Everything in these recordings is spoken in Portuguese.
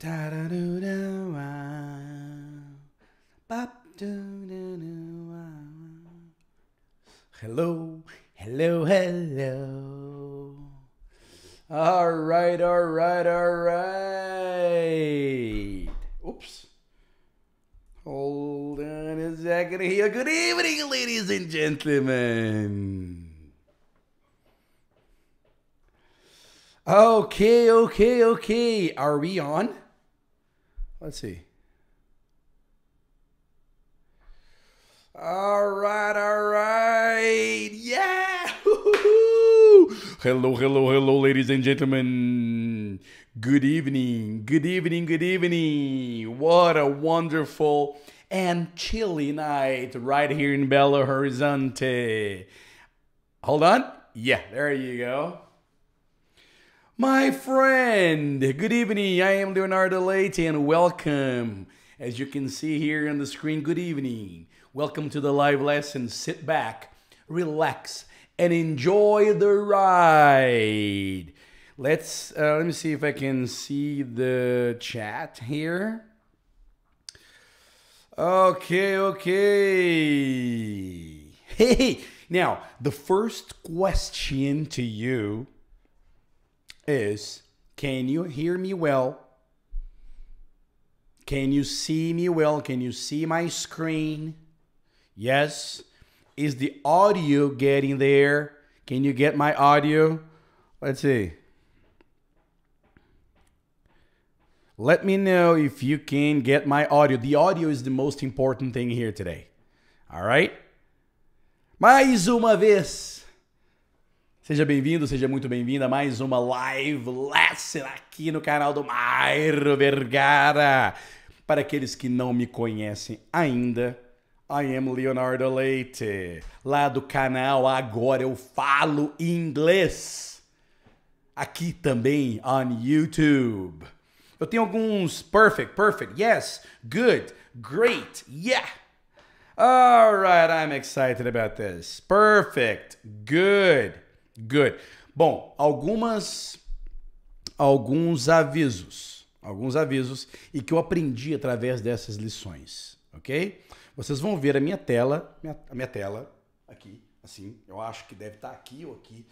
Hello, hello, hello. All right, all right, all right. Oops. Hold on a second here. Good evening, ladies and gentlemen. Okay, okay, okay. Are we on? let's see. All right, all right. Yeah. hello, hello, hello, ladies and gentlemen. Good evening. Good evening. Good evening. What a wonderful and chilly night right here in Belo Horizonte. Hold on. Yeah, there you go. My friend, good evening. I am Leonardo Leite and welcome. As you can see here on the screen, good evening. Welcome to the live lesson. Sit back, relax, and enjoy the ride. Let's uh, let me see if I can see the chat here. Okay, okay. Hey, now the first question to you is can you hear me well? Can you see me well? Can you see my screen? Yes. Is the audio getting there? Can you get my audio? Let's see. Let me know if you can get my audio. The audio is the most important thing here today. All right? Mais uma vez. Seja bem-vindo, seja muito bem-vinda a mais uma live lesson aqui no canal do Mairo Vergara. Para aqueles que não me conhecem ainda, I am Leonardo Leite. Lá do canal Agora Eu Falo Inglês. Aqui também on YouTube. Eu tenho alguns perfect, perfect, yes, good, great, yeah. All right, I'm excited about this. Perfect, good. Good. Bom, algumas alguns avisos, alguns avisos e que eu aprendi através dessas lições, OK? Vocês vão ver a minha tela, minha, a minha tela aqui, assim, eu acho que deve estar tá aqui ou aqui.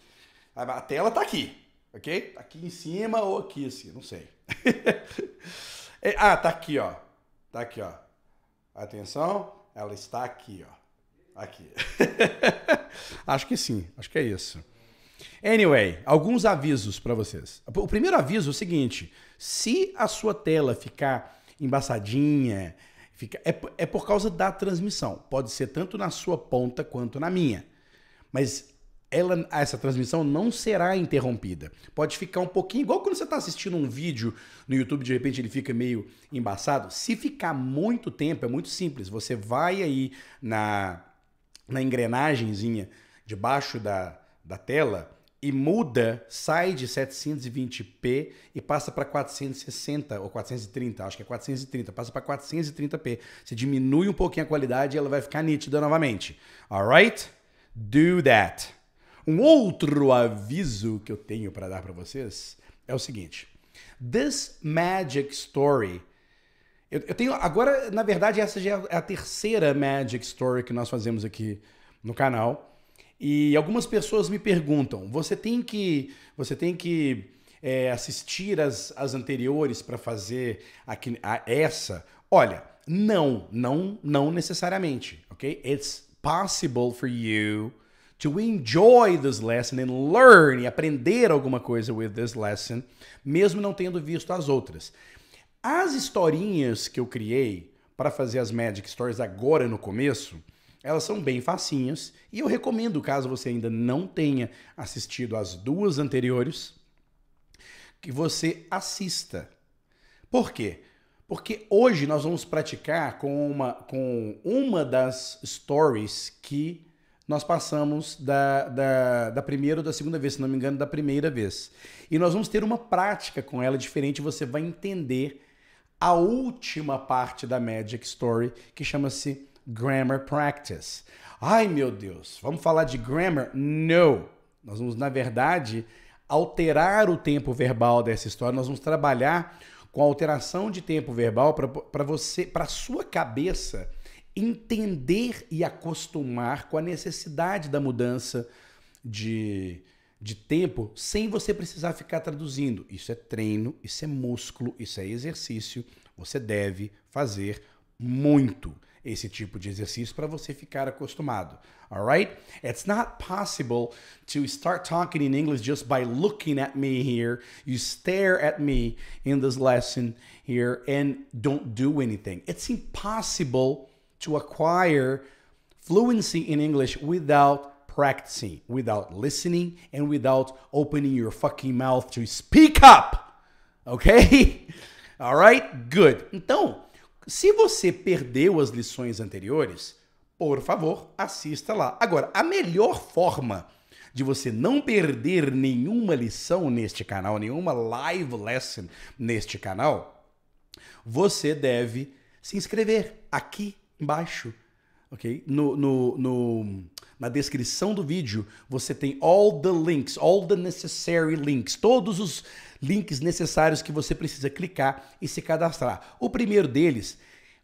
A, a tela está aqui, OK? Tá aqui em cima ou aqui assim, não sei. é, ah, tá aqui, ó. Tá aqui, ó. Atenção, ela está aqui, ó. Aqui. acho que sim, acho que é isso. Anyway, alguns avisos para vocês. O primeiro aviso é o seguinte: se a sua tela ficar embaçadinha, fica, é, é por causa da transmissão. Pode ser tanto na sua ponta quanto na minha. Mas ela, essa transmissão não será interrompida. Pode ficar um pouquinho, igual quando você está assistindo um vídeo no YouTube, de repente ele fica meio embaçado. Se ficar muito tempo, é muito simples. Você vai aí na, na engrenagemzinha debaixo da, da tela e muda, sai de 720p e passa para 460 ou 430, acho que é 430, passa para 430p. Você diminui um pouquinho a qualidade e ela vai ficar nítida novamente. Alright? Do that. Um outro aviso que eu tenho para dar para vocês é o seguinte: This Magic Story. Eu, eu tenho agora, na verdade, essa já é a terceira Magic Story que nós fazemos aqui no canal. E algumas pessoas me perguntam: você tem que, você tem que é, assistir as, as anteriores para fazer aqui, a essa? Olha, não, não, não necessariamente, ok? It's possible for you to enjoy this lesson and learn e aprender alguma coisa with this lesson, mesmo não tendo visto as outras. As historinhas que eu criei para fazer as Magic Stories agora no começo elas são bem facinhas e eu recomendo, caso você ainda não tenha assistido as duas anteriores, que você assista. Por quê? Porque hoje nós vamos praticar com uma, com uma das stories que nós passamos da, da, da, primeira ou da segunda vez, se não me engano, da primeira vez. E nós vamos ter uma prática com ela diferente, você vai entender a última parte da Magic Story, que chama-se grammar practice. Ai meu Deus, vamos falar de grammar? Não. Nós vamos, na verdade, alterar o tempo verbal dessa história, nós vamos trabalhar com a alteração de tempo verbal para você, para sua cabeça entender e acostumar com a necessidade da mudança de, de tempo sem você precisar ficar traduzindo. Isso é treino, isso é músculo, isso é exercício. Você deve fazer muito esse tipo de exercício para você ficar acostumado. All right? It's not possible to start talking in English just by looking at me here. You stare at me in this lesson here and don't do anything. It's impossible to acquire fluency in English without practicing, without listening, and without opening your fucking mouth to speak up. Okay? All right? Good. Então, se você perdeu as lições anteriores, por favor, assista lá. Agora, a melhor forma de você não perder nenhuma lição neste canal, nenhuma live lesson neste canal, você deve se inscrever aqui embaixo, ok? No, no, no, na descrição do vídeo você tem all the links, all the necessary links, todos os links necessários que você precisa clicar e se cadastrar. O primeiro deles,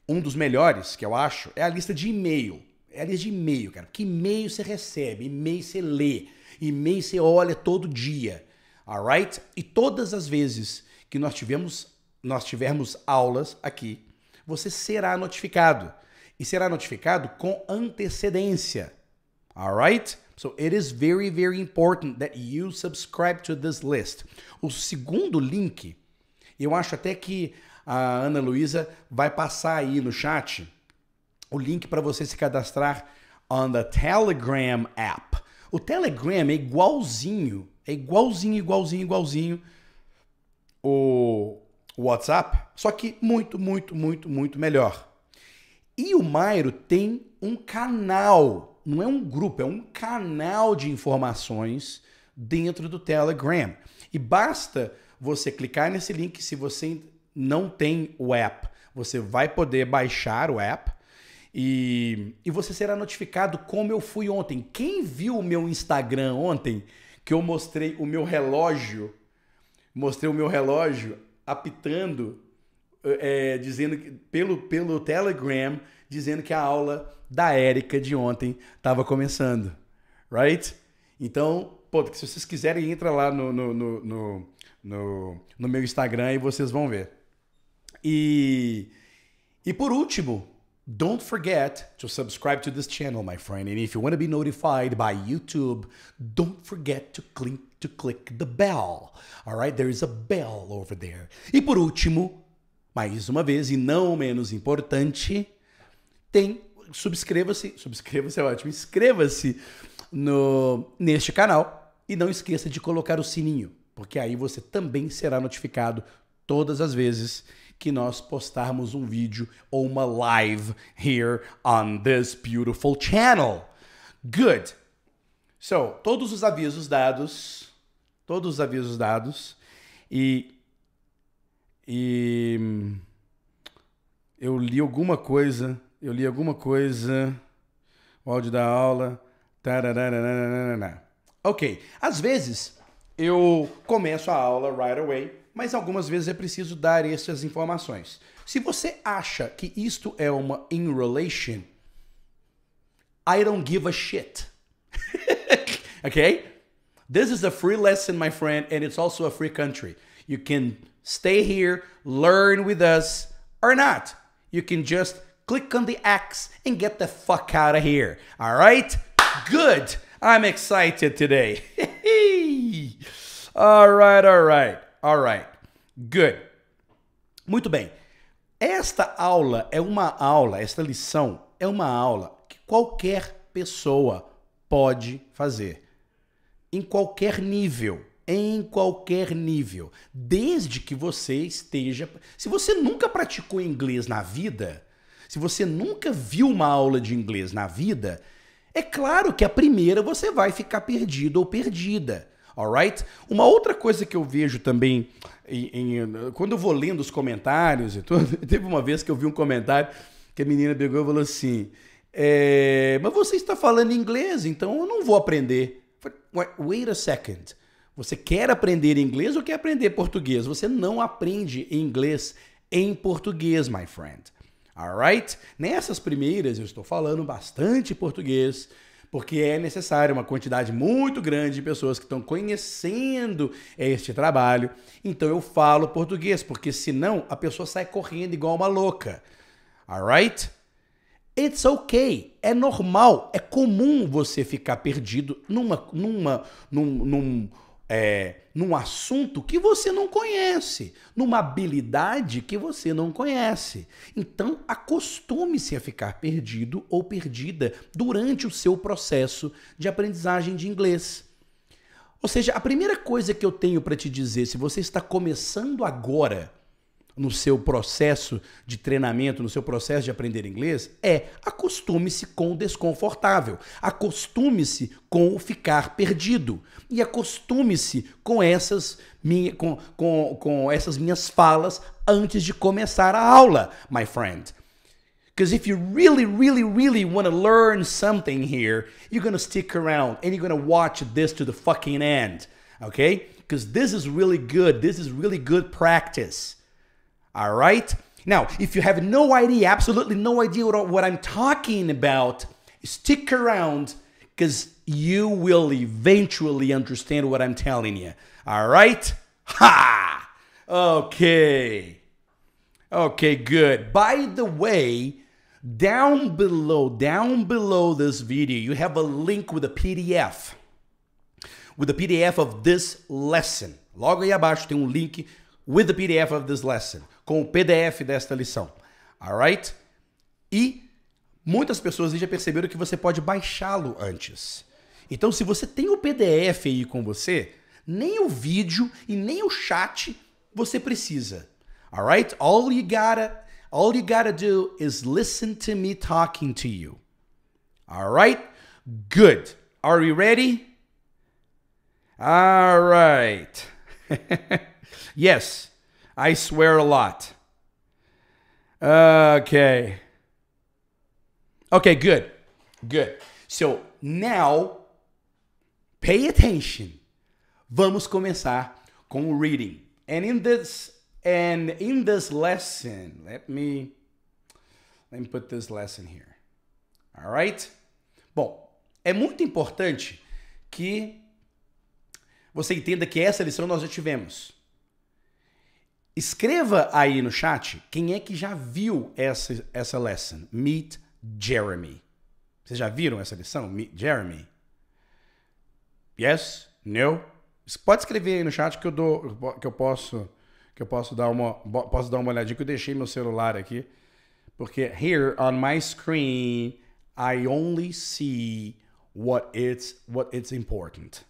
um dos melhores, que eu acho, é a lista de e-mail. É a lista de e-mail, cara. Que e-mail você recebe, e-mail você lê, e-mail você olha todo dia. Alright? E todas as vezes que nós tivemos, nós tivermos aulas aqui, você será notificado. E será notificado com antecedência. All right? So it is very, very important that you subscribe to this list. O segundo link, eu acho até que a Ana Luísa vai passar aí no chat o link para você se cadastrar on the Telegram app. O Telegram é igualzinho, é igualzinho, igualzinho, igualzinho o WhatsApp, só que muito, muito, muito, muito melhor. E o Mairo tem um canal não é um grupo, é um canal de informações dentro do Telegram. E basta você clicar nesse link se você não tem o app. Você vai poder baixar o app e, e você será notificado como eu fui ontem. Quem viu o meu Instagram ontem, que eu mostrei o meu relógio, mostrei o meu relógio apitando, é, dizendo que, pelo, pelo Telegram dizendo que a aula da Érica de ontem estava começando, right? Então, pô, se vocês quiserem, entra lá no, no, no, no, no meu Instagram e vocês vão ver. E, e por último, Don't forget to subscribe to this channel, my friend. And if you want to be notified by YouTube, don't forget to click, to click the bell. All right, there is a bell over there. E por último, mais uma vez e não menos importante, tem. Subscreva-se. Subscreva-se é ótimo. Inscreva-se no neste canal e não esqueça de colocar o sininho, porque aí você também será notificado todas as vezes que nós postarmos um vídeo ou uma live here on this beautiful channel. Good. So, todos os avisos dados, todos os avisos dados e e hum, eu li alguma coisa eu li alguma coisa, o áudio da aula. Ok. Às vezes eu começo a aula right away, mas algumas vezes é preciso dar essas informações. Se você acha que isto é uma in relation, I don't give a shit. okay? This is a free lesson, my friend, and it's also a free country. You can stay here, learn with us, or not. You can just click on the X, and get the fuck out of here. All right? Good. I'm excited today. all right, all right, all right. Good. Muito bem. Esta aula é uma aula, esta lição é uma aula que qualquer pessoa pode fazer. Em qualquer nível. Em qualquer nível. Desde que você esteja. Se você nunca praticou inglês na vida, se você nunca viu uma aula de inglês na vida, é claro que a primeira você vai ficar perdido ou perdida. Alright? Uma outra coisa que eu vejo também, em, em, quando eu vou lendo os comentários e tudo, teve uma vez que eu vi um comentário que a menina pegou e falou assim: é, Mas você está falando inglês, então eu não vou aprender. Falei, Wait a second. Você quer aprender inglês ou quer aprender português? Você não aprende inglês em português, my friend alright? Nessas primeiras eu estou falando bastante português, porque é necessária uma quantidade muito grande de pessoas que estão conhecendo este trabalho. Então eu falo português, porque senão a pessoa sai correndo igual uma louca. Alright? It's okay, é normal, é comum você ficar perdido numa, numa, num, num, é, num assunto que você não conhece, numa habilidade que você não conhece. Então, acostume-se a ficar perdido ou perdida durante o seu processo de aprendizagem de inglês. Ou seja, a primeira coisa que eu tenho para te dizer, se você está começando agora no seu processo de treinamento, no seu processo de aprender inglês, é acostume-se com o desconfortável, acostume-se com o ficar perdido e acostume-se com essas, minha, com, com, com essas minhas falas antes de começar a aula, my friend. Because if you really, really, really want to learn something here, you're going to stick around and you're going to watch this to the fucking end, okay? Because this is really good. This is really good practice. All right? Now, if you have no idea, absolutely no idea what, what I'm talking about, stick around because you will eventually understand what I'm telling you. All right? Ha! Okay. Okay, good. By the way, down below, down below this video, you have a link with a PDF. With a PDF of this lesson. Logo aí abaixo tem um link with the PDF of this lesson. com o PDF desta lição. Alright? E muitas pessoas já perceberam que você pode baixá-lo antes. Então, se você tem o PDF aí com você, nem o vídeo e nem o chat você precisa. Alright? All you gotta, all you gotta do is listen to me talking to you. Alright? Good. Are we ready? Alright. yes. I swear a lot. Okay. Okay, good. Good. So now, pay attention. Vamos começar com o reading. And in this and in this lesson, let me let me put this lesson here. All right? Bom, é muito importante que você entenda que essa lição nós já tivemos. Escreva aí no chat quem é que já viu essa, essa lesson. Meet Jeremy. Vocês já viram essa lição? Meet Jeremy? Yes? No? Você pode escrever aí no chat que eu dou, que eu posso, que eu posso dar uma, posso dar uma olhadinha que eu deixei meu celular aqui, porque here on my screen I only see what it's what it's important.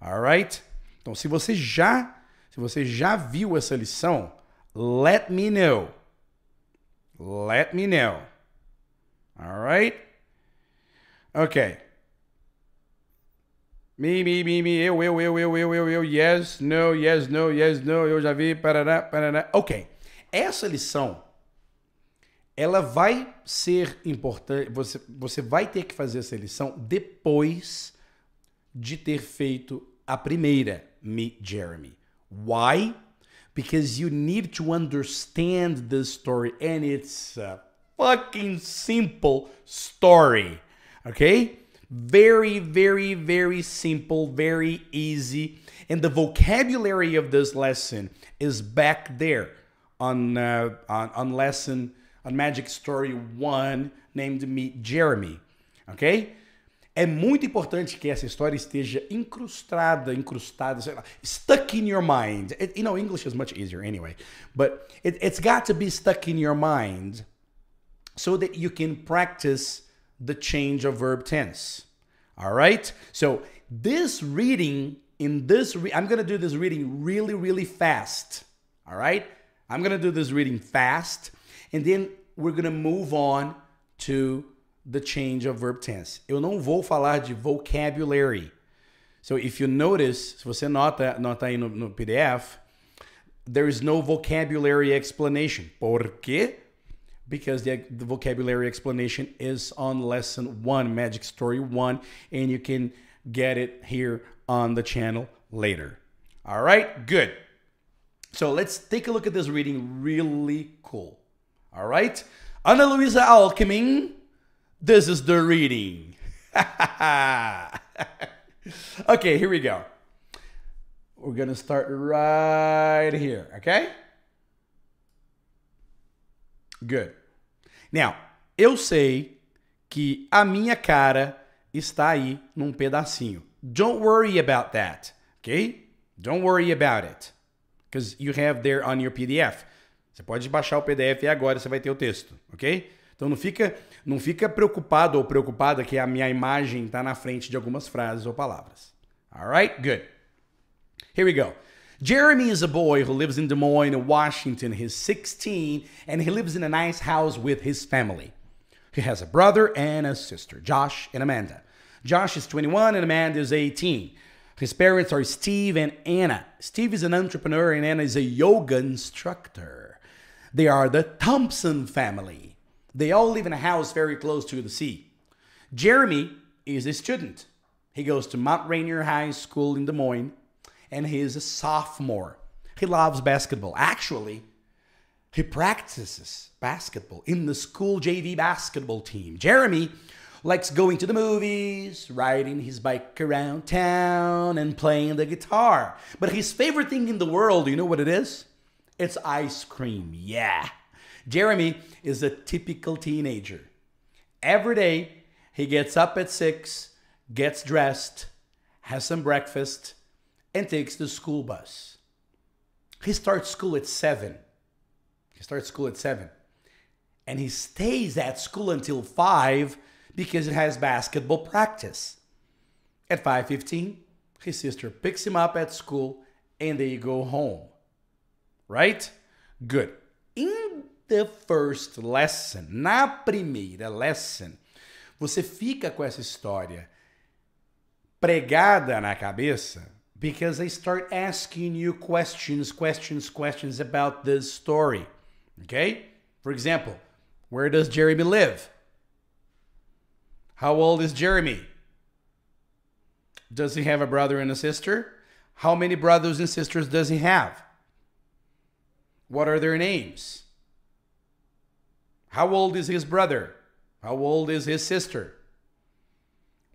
All right? Então, se você já se você já viu essa lição, let me know. Let me know. Alright? Ok. Me, me, me, me, eu, eu, eu, eu, eu, eu, eu, yes, no, yes, no, yes, no, eu já vi, parará, parará. Ok. Essa lição, ela vai ser importante, você, você vai ter que fazer essa lição depois de ter feito a primeira Meet Jeremy. Why? Because you need to understand this story and it's a fucking simple story. Okay? Very, very, very simple, very easy. And the vocabulary of this lesson is back there on, uh, on, on lesson on Magic Story 1 named Meet Jeremy. Okay? É muito importante que essa história esteja incrustada, incrustada, sei lá, stuck in your mind. It, you know, English is much easier anyway, but it, it's got to be stuck in your mind so that you can practice the change of verb tense. All right? So, this reading in this re I'm going to do this reading really really fast. All right? I'm going to do this reading fast and then we're going to move on to the change of verb tense. Eu não vou falar de vocabulary. So if you notice, se você nota, nota aí no, no PDF, there is no vocabulary explanation. Por quê? Because the, the vocabulary explanation is on lesson one, Magic Story one, and you can get it here on the channel later. All right, good. So let's take a look at this reading. Really cool. All right. Ana Luisa Alckmin This is the reading. okay, here we go. We're going to start right here, okay? Good. Now, eu sei que a minha cara está aí num pedacinho. Don't worry about that, okay? Don't worry about it. Because you have there on your PDF. Você pode baixar o PDF e agora você vai ter o texto, ok? Então não fica, não fica preocupado ou preocupada que a minha imagem está na frente de algumas frases ou palavras. Alright, good. Here we go. Jeremy is a boy who lives in Des Moines, Washington. He's 16 and he lives in a nice house with his family. He has a brother and a sister, Josh and Amanda. Josh is 21 and Amanda is 18. His parents are Steve and Anna. Steve is an entrepreneur and Anna is a yoga instructor. They are the Thompson family. They all live in a house very close to the sea. Jeremy is a student. He goes to Mount Rainier High School in Des Moines, and he is a sophomore. He loves basketball. Actually, he practices basketball in the school JV basketball team. Jeremy likes going to the movies, riding his bike around town, and playing the guitar. But his favorite thing in the world, you know what it is? It's ice cream. Yeah. Jeremy is a typical teenager. Every day, he gets up at six, gets dressed, has some breakfast, and takes the school bus. He starts school at seven. He starts school at seven. And he stays at school until five because it has basketball practice. At 5:15, his sister picks him up at school and they go home. Right? Good. In the first lesson, na primeira lesson, você fica com essa história pregada na cabeça because they start asking you questions, questions, questions about this story. Okay? For example, where does Jeremy live? How old is Jeremy? Does he have a brother and a sister? How many brothers and sisters does he have? What are their names? How old is his brother? How old is his sister?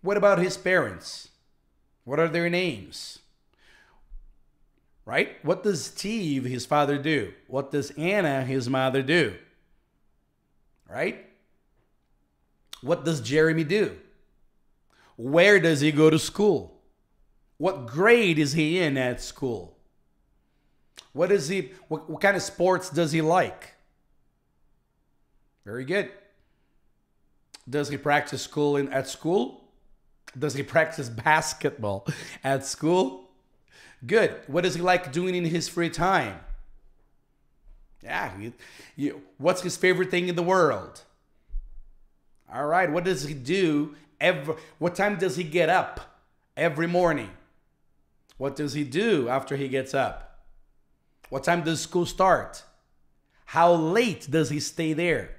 What about his parents? What are their names? Right? What does Steve, his father, do? What does Anna, his mother, do? Right? What does Jeremy do? Where does he go to school? What grade is he in at school? What is he what, what kind of sports does he like? Very good. Does he practice school in, at school? Does he practice basketball at school? Good. What does he like doing in his free time? Yeah. You, you, what's his favorite thing in the world? All right. What does he do? Every, what time does he get up every morning? What does he do after he gets up? What time does school start? How late does he stay there?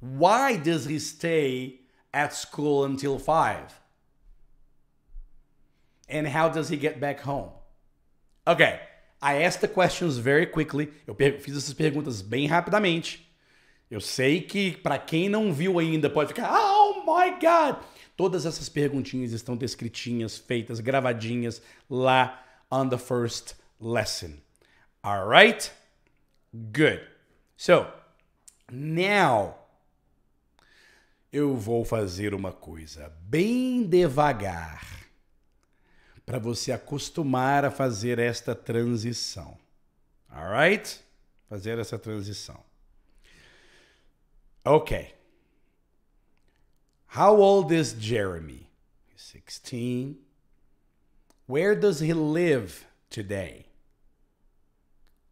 Why does he stay at school until five? And how does he get back home? Okay, I asked the questions very quickly. Eu fiz essas perguntas bem rapidamente. Eu sei que para quem não viu ainda pode ficar, oh my god. Todas essas perguntinhas estão descritinhas, feitas, gravadinhas lá on the first lesson. All right? Good. So, now eu vou fazer uma coisa bem devagar para você acostumar a fazer esta transição. Alright? Fazer essa transição. Ok. How old is Jeremy? 16. Where does he live today?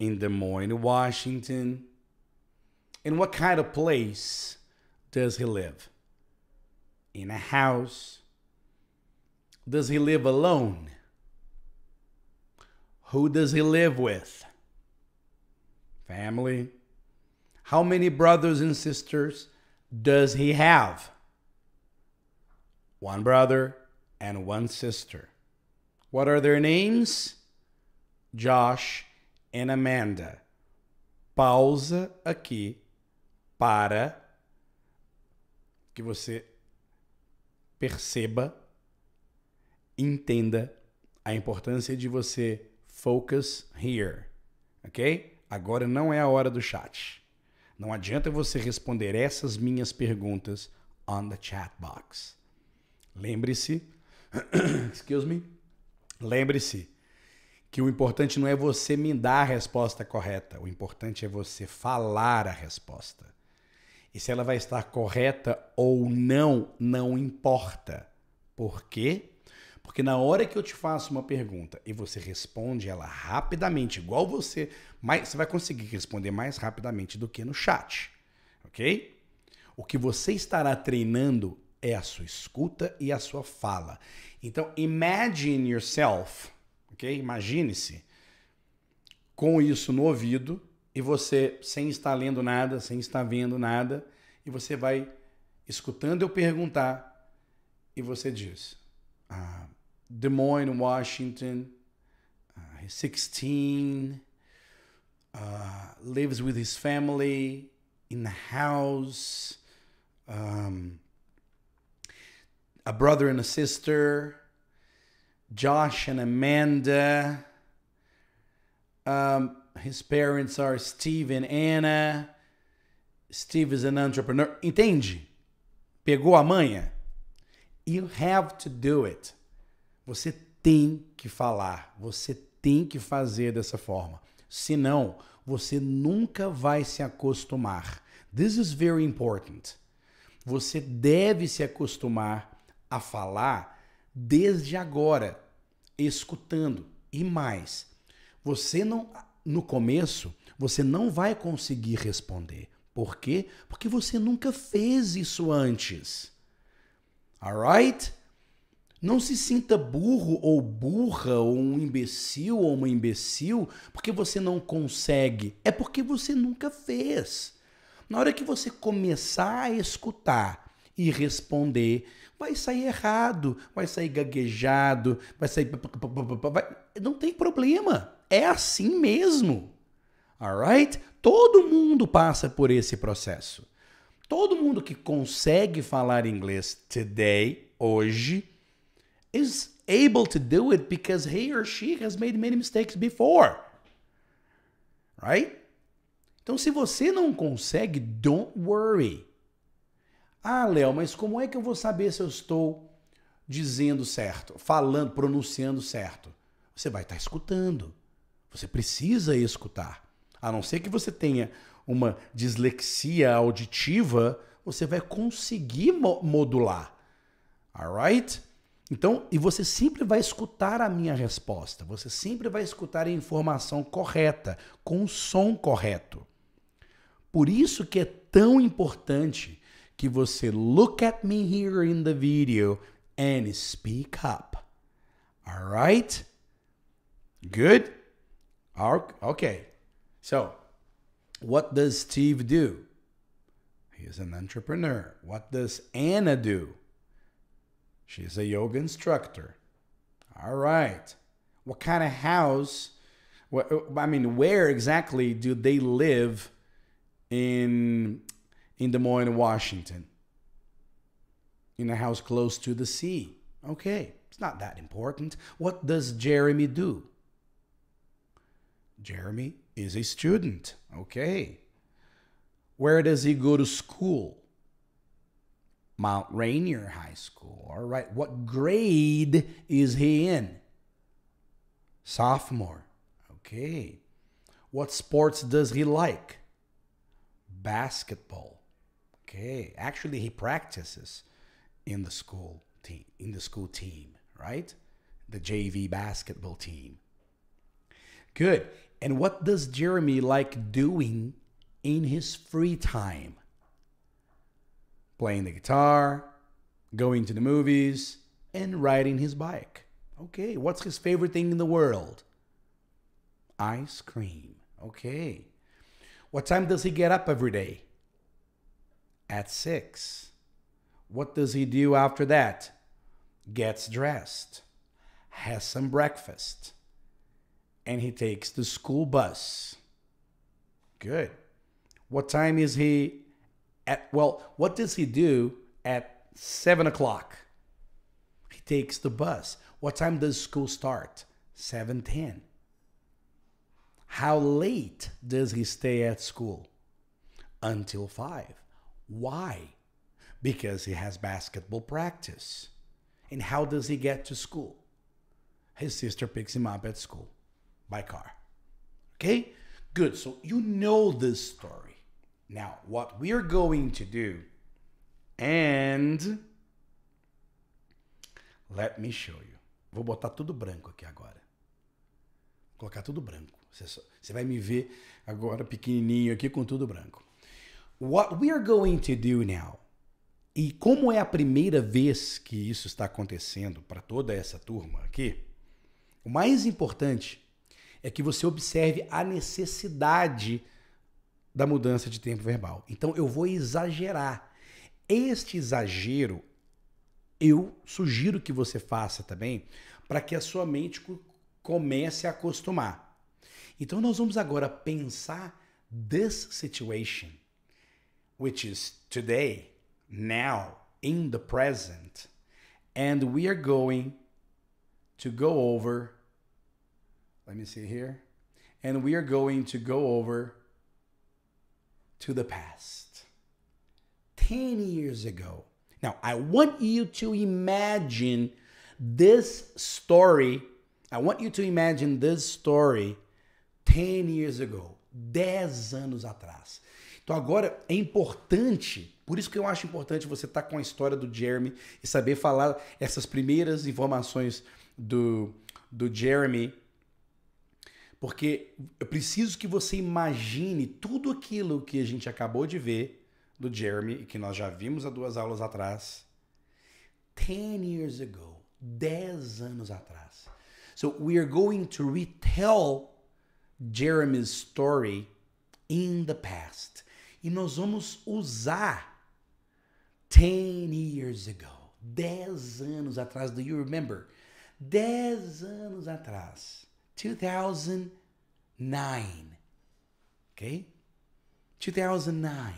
In Des Moines, Washington. In what kind of place does he live? In a house? Does he live alone? Who does he live with? Family? How many brothers and sisters does he have? One brother and one sister. What are their names? Josh and Amanda. Pausa aqui para que você perceba, entenda a importância de você focus here, ok? Agora não é a hora do chat. Não adianta você responder essas minhas perguntas on the chat box. Lembre-se, excuse me, lembre-se que o importante não é você me dar a resposta correta, o importante é você falar a resposta. E se ela vai estar correta ou não, não importa. Por quê? Porque na hora que eu te faço uma pergunta e você responde ela rapidamente, igual você, mas você vai conseguir responder mais rapidamente do que no chat, ok? O que você estará treinando é a sua escuta e a sua fala. Então, imagine yourself, ok? Imagine-se com isso no ouvido e você, sem estar lendo nada, sem estar vendo nada, e você vai escutando eu perguntar e você diz: ah, Des Moines, Washington, uh, 16, uh, lives with his family in the house, um, a brother and a sister, Josh and Amanda. Um, His parents are Steve and Anna. Steve is an entrepreneur. Entende? Pegou a manha? You have to do it. Você tem que falar. Você tem que fazer dessa forma. Senão, você nunca vai se acostumar. This is very important. Você deve se acostumar a falar desde agora, escutando. E mais, você não no começo, você não vai conseguir responder. Por quê? Porque você nunca fez isso antes. Alright? Não se sinta burro ou burra ou um imbecil ou uma imbecil porque você não consegue. É porque você nunca fez. Na hora que você começar a escutar e responder, vai sair errado, vai sair gaguejado, vai sair. Não tem problema é assim mesmo. Alright? Todo mundo passa por esse processo. Todo mundo que consegue falar inglês today, hoje, is able to do it because he or she has made many mistakes before. Right? Então, se você não consegue, don't worry. Ah, Léo, mas como é que eu vou saber se eu estou dizendo certo, falando, pronunciando certo? Você vai estar escutando. Você precisa escutar. A não ser que você tenha uma dislexia auditiva, você vai conseguir mo modular. Alright? Então, e você sempre vai escutar a minha resposta. Você sempre vai escutar a informação correta, com o som correto. Por isso que é tão importante que você look at me here in the video and speak up. Alright? Good? Okay. So, what does Steve do? He is an entrepreneur. What does Anna do? She's a yoga instructor. All right. What kind of house? What, I mean, where exactly do they live in in Des Moines, Washington? In a house close to the sea. Okay, it's not that important. What does Jeremy do? Jeremy is a student. Okay. Where does he go to school? Mount Rainier High School. All right. What grade is he in? Sophomore. Okay. What sports does he like? Basketball. Okay. Actually, he practices in the school team, in the school team, right? The JV basketball team. Good. And what does Jeremy like doing in his free time? Playing the guitar, going to the movies, and riding his bike. Okay, what's his favorite thing in the world? Ice cream. Okay. What time does he get up every day? At 6. What does he do after that? Gets dressed, has some breakfast and he takes the school bus. Good. What time is he at? Well, what does he do at seven o'clock? He takes the bus. What time does school start? 7:10. How late does he stay at school? Until 5. Why? Because he has basketball practice. And how does he get to school? His sister picks him up at school. by car. Okay? Good. So you know this story. Now, what we're going to do, and let me show you. Vou botar tudo branco aqui agora. Vou colocar tudo branco. Você, vai me ver agora pequenininho aqui com tudo branco. What we're going to do now. E como é a primeira vez que isso está acontecendo para toda essa turma aqui, o mais importante é que você observe a necessidade da mudança de tempo verbal. Então eu vou exagerar. Este exagero eu sugiro que você faça também para que a sua mente comece a acostumar. Então nós vamos agora pensar this situation, which is today, now, in the present, and we are going to go over let me see here. And we are going to go over to the past. 10 years ago. Now, I want you to imagine this story. I want you to imagine this story 10 years ago. 10 anos atrás. Então, agora é importante por isso que eu acho importante você estar tá com a história do Jeremy e saber falar essas primeiras informações do, do Jeremy porque eu preciso que você imagine tudo aquilo que a gente acabou de ver do Jeremy e que nós já vimos há duas aulas atrás. Ten years ago, dez anos atrás. So we are going to retell Jeremy's story in the past. E nós vamos usar ten years ago. dez anos atrás. Do you remember? Dez anos atrás. 2009. Okay? 2009.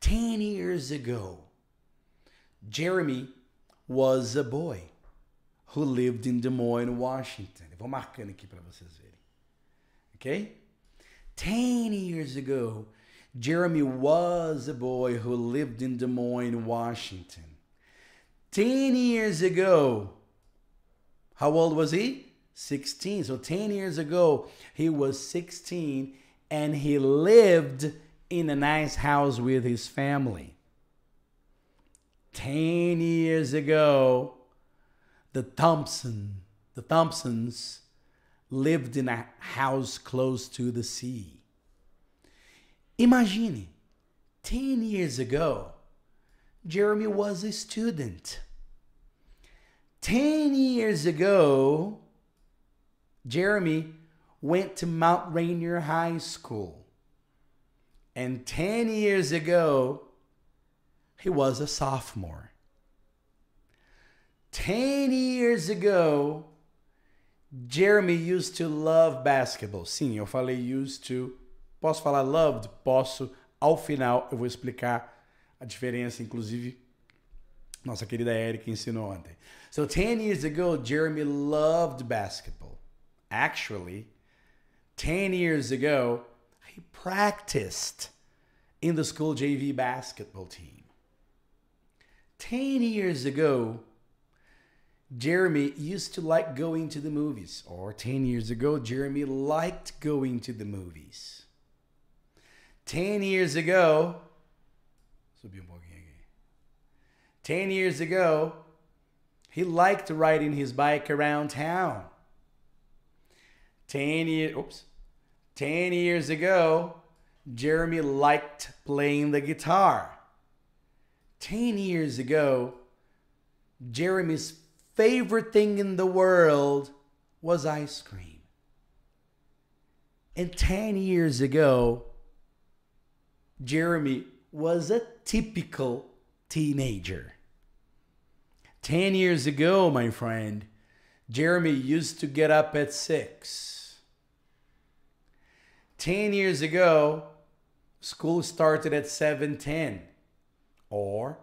10 years ago, Jeremy was a boy who lived in Des Moines, Washington. Eu vou marcando aqui para vocês verem. Okay? 10 years ago, Jeremy was a boy who lived in Des Moines, Washington. 10 years ago, how old was he? 16. So 10 years ago, he was 16 and he lived in a nice house with his family. 10 years ago, the Thompson, the Thompsons lived in a house close to the sea. Imagine, 10 years ago, Jeremy was a student. 10 years ago, Jeremy went to Mount Rainier High School. And 10 years ago, he was a sophomore. 10 years ago, Jeremy used to love basketball. Sim, eu falei used to. Posso falar loved? Posso. Ao final, eu vou explicar a diferença, inclusive. Nossa querida Erika ensinou ontem. So, 10 years ago, Jeremy loved basketball. Actually, 10 years ago, he practiced in the school JV basketball team. 10 years ago, Jeremy used to like going to the movies, or 10 years ago, Jeremy liked going to the movies. 10 years ago, subiu um pouquinho aqui. 10 years ago, he liked riding his bike around town. 10 years, oops, 10 years ago, Jeremy liked playing the guitar. 10 years ago, Jeremy's favorite thing in the world was ice cream. And 10 years ago, Jeremy was a typical teenager. 10 years ago, my friend, Jeremy used to get up at 6 10 years ago, school started at 7:10 or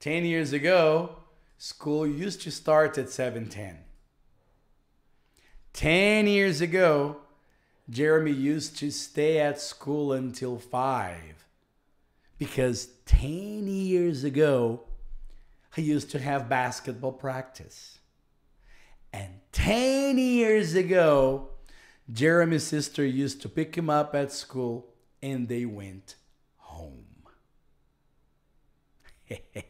10 years ago, school used to start at 7:10. 10 years ago, Jeremy used to stay at school until 5 because 10 years ago, he used to have basketball practice. And 10 years ago, Jeremy's sister used to pick him up at school and they went home.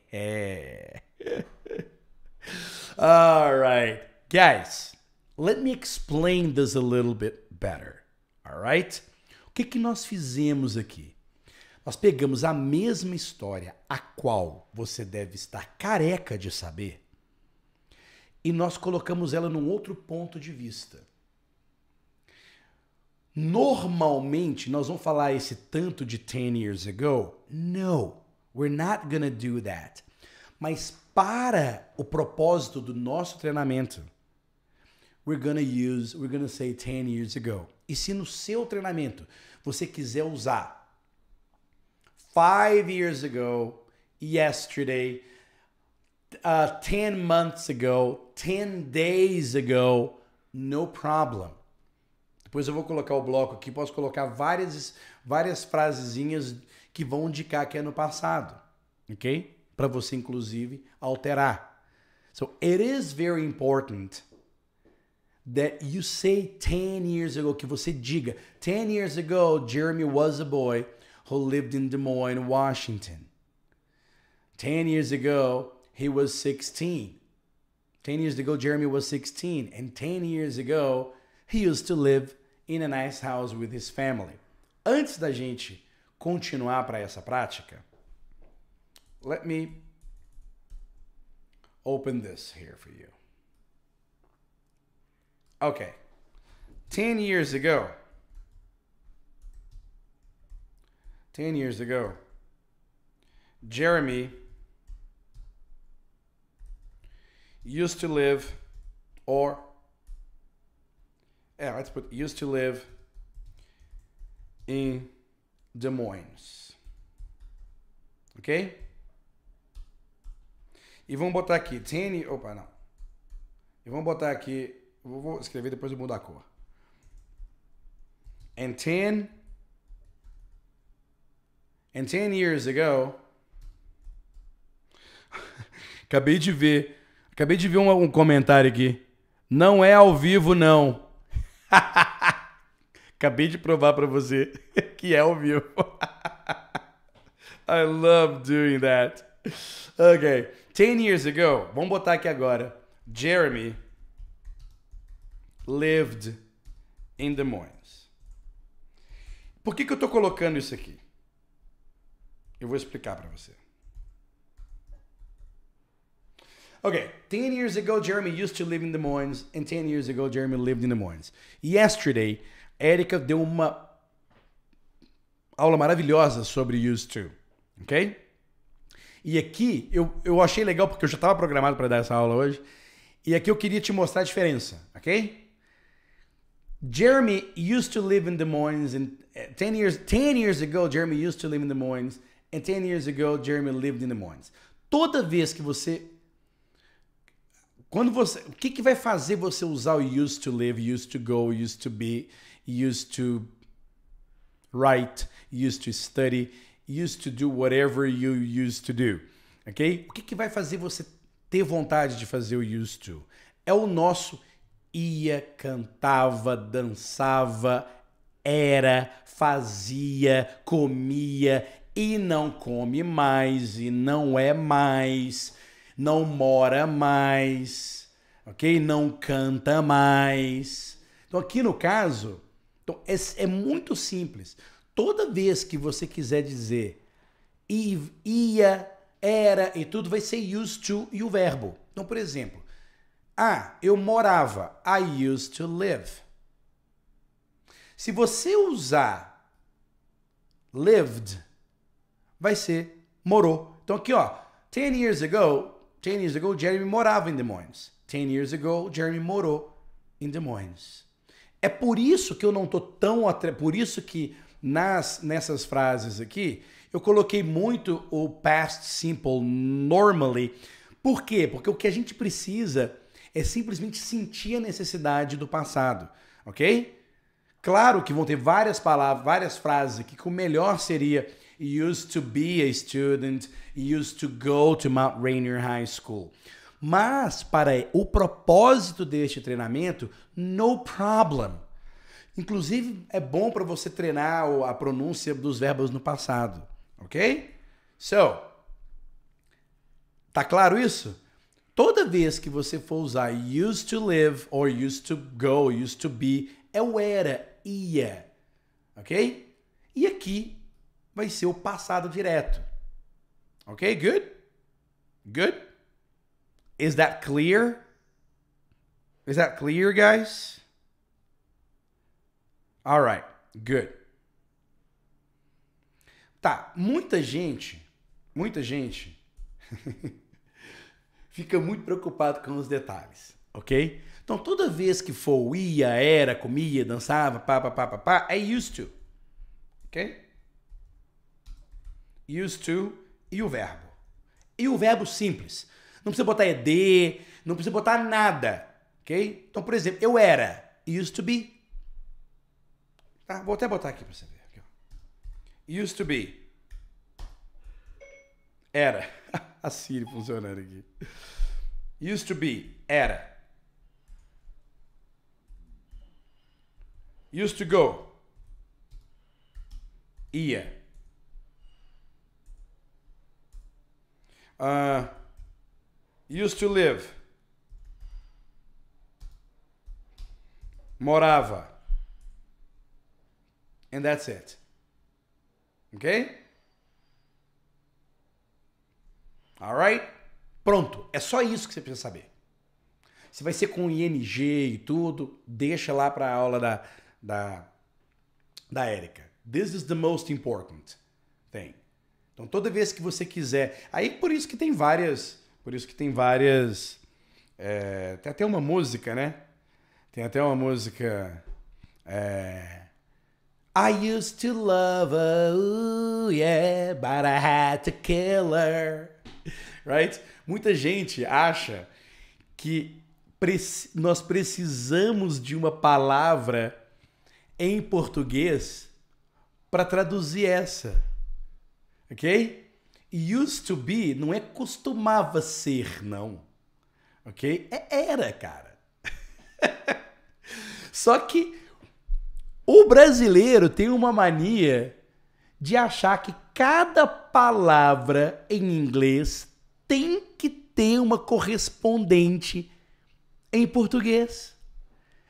all right, guys, let me explain this a little bit better. All right? O que, que nós fizemos aqui? Nós pegamos a mesma história, a qual você deve estar careca de saber, e nós colocamos ela num outro ponto de vista normalmente nós vamos falar esse tanto de 10 years ago. No, we're not gonna do that. Mas para o propósito do nosso treinamento, we're gonna use, we're gonna say 10 years ago. E se no seu treinamento você quiser usar five years ago, yesterday, uh, 10 months ago, 10 days ago, no problem. Depois eu vou colocar o bloco aqui, posso colocar várias, várias frasezinhas que vão indicar que é no passado, ok? Para você, inclusive, alterar. So, it is very important that you say 10 years ago, que você diga, 10 years ago, Jeremy was a boy who lived in Des Moines, Washington. 10 years ago, he was 16. 10 years ago, Jeremy was 16. And 10 years ago, he used to live in a nice house with his family. Antes da gente continuar para essa prática, let me open this here for you. Okay. 10 years ago, 10 years ago, Jeremy used to live or É, let's put used to live in Des Moines. Ok? E vamos botar aqui, Danny. Opa, não. E vamos botar aqui. Vou escrever depois eu mudo a cor. And 10. And 10 years ago. acabei de ver. Acabei de ver um, um comentário aqui. Não é ao vivo, não. Acabei de provar para você que é ao vivo. I love doing that. Ok. 10 years ago, vamos botar aqui agora. Jeremy lived in Des Moines. Por que, que eu estou colocando isso aqui? Eu vou explicar para você. Okay, 10 years ago, Jeremy used to live in Des Moines, and 10 years ago, Jeremy lived in Des Moines. Yesterday, Erika deu uma aula maravilhosa sobre used to, ok? E aqui eu, eu achei legal porque eu já estava programado para dar essa aula hoje, e aqui eu queria te mostrar a diferença, ok? Jeremy used to live in Des Moines, and 10 eh, years, 10 years ago, Jeremy used to live in Des Moines, and 10 years ago, Jeremy lived in Des Moines. Toda vez que você quando você, o que, que vai fazer você usar o used to live, used to go, used to be, used to write, used to study, used to do whatever you used to do, ok? O que, que vai fazer você ter vontade de fazer o used to? É o nosso ia, cantava, dançava, era, fazia, comia e não come mais e não é mais não mora mais, ok? Não canta mais. Então, aqui no caso, então, é, é muito simples. Toda vez que você quiser dizer ia, era e tudo, vai ser used to e o verbo. Então, por exemplo, ah, eu morava. I used to live. Se você usar lived, vai ser morou. Então aqui, ó, 10 years ago, 10 years ago, Jeremy morava em Des Moines. 10 years ago, Jeremy morou em Des Moines. É por isso que eu não tô tão atre... por isso que nas nessas frases aqui, eu coloquei muito o past simple normally. Por quê? Porque o que a gente precisa é simplesmente sentir a necessidade do passado, OK? Claro que vão ter várias palavras, várias frases aqui que o melhor seria used to be a student, used to go to Mount Rainier High School. Mas para o propósito deste treinamento, no problem. Inclusive é bom para você treinar a pronúncia dos verbos no passado, ok? So, tá claro isso? Toda vez que você for usar used to live or used to go, used to be, é o era, ia, ok? E aqui vai ser o passado direto. Ok? Good? Good? Is that clear? Is that clear, guys? All right. Good. Tá, muita gente, muita gente fica muito preocupado com os detalhes, ok? Então toda vez que for ia, era, comia, dançava, pá, pá, pá, pá, pá, é used to, ok? used to e o verbo. E o verbo simples. Não precisa botar ed, não precisa botar nada, ok? Então, por exemplo, eu era used to be. Tá? Vou até botar aqui para você ver. Aqui, used to be. Era. A Siri funcionando aqui. Used to be. Era. Used to go. Ia. uh, used to live. Morava. And that's it. Ok? Alright? Pronto. É só isso que você precisa saber. Se vai ser com ING e tudo, deixa lá para a aula da, da, da Erika. This is the most important thing. Então toda vez que você quiser, aí por isso que tem várias, por isso que tem várias, é, tem até uma música, né? Tem até uma música. É, I used to love her, ooh, yeah, but I had to kill her. Right? Muita gente acha que preci nós precisamos de uma palavra em português para traduzir essa ok? Used to be não é costumava ser, não. Ok? É era, cara. Só que o brasileiro tem uma mania de achar que cada palavra em inglês tem que ter uma correspondente em português.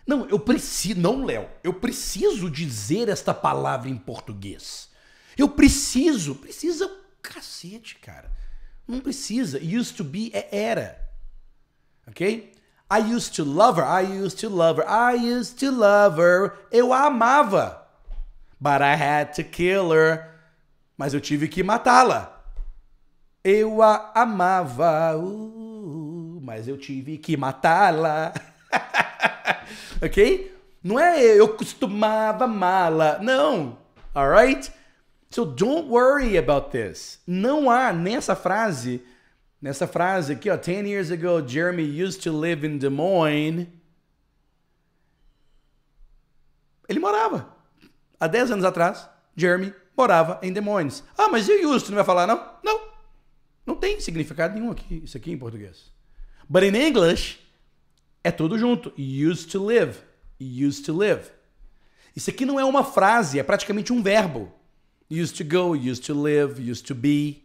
Não, eu preciso, não, Léo, eu preciso dizer esta palavra em português. Eu preciso. Precisa cacete, cara. Não precisa. Used to be é era. Ok? I used to love her. I used to love her. I used to love her. Eu a amava. But I had to kill her. Mas eu tive que matá-la. Eu a amava. Uh, mas eu tive que matá-la. ok? Não é eu costumava amá-la. Não. Alright? So don't worry about this. Não há nessa frase, nessa frase aqui, ó, 10 years ago Jeremy used to live in Des Moines. Ele morava. Há 10 anos atrás, Jeremy morava em Des Moines. Ah, mas e o Houston? Não vai falar não? Não. Não tem significado nenhum aqui, isso aqui em português. But in English, é tudo junto. Used to live. Used to live. Isso aqui não é uma frase, é praticamente um verbo. used to go, used to live, used to be.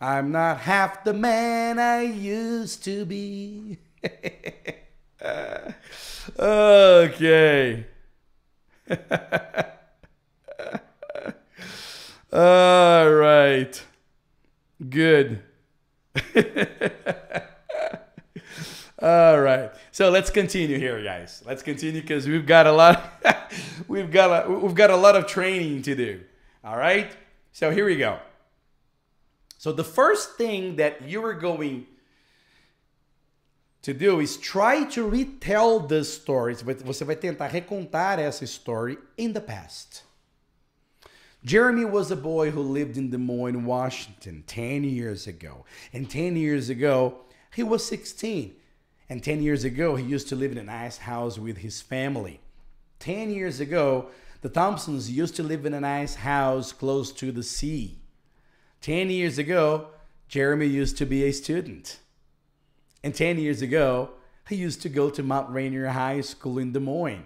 I'm not half the man I used to be. okay. All right. Good. All right. So let's continue here, guys. Let's continue because we've got a lot of, we've got a, we've got a lot of training to do. All right. So here we go. So the first thing that you are going to do is try to retell the story. Você vai tentar recontar essa story in the past. Jeremy was a boy who lived in Des Moines, Washington 10 years ago. And 10 years ago, he was 16 and 10 years ago, he used to live in a nice house with his family. 10 years ago, the Thompsons used to live in a nice house close to the sea. 10 years ago, Jeremy used to be a student. And 10 years ago, he used to go to Mount Rainier High School in Des Moines.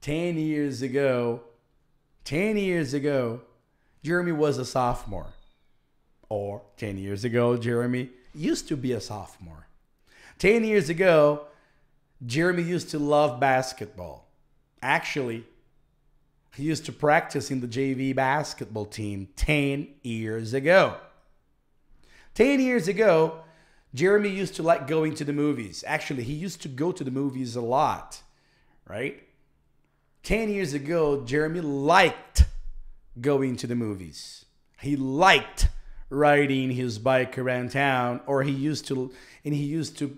10 years ago, 10 years ago, Jeremy was a sophomore. Or 10 years ago, Jeremy used to be a sophomore. 10 years ago, Jeremy used to love basketball. Actually, he used to practice in the JV basketball team 10 years ago. 10 years ago, Jeremy used to like going to the movies. Actually, he used to go to the movies a lot, right? 10 years ago, Jeremy liked going to the movies. He liked riding his bike around town or he used to and he used to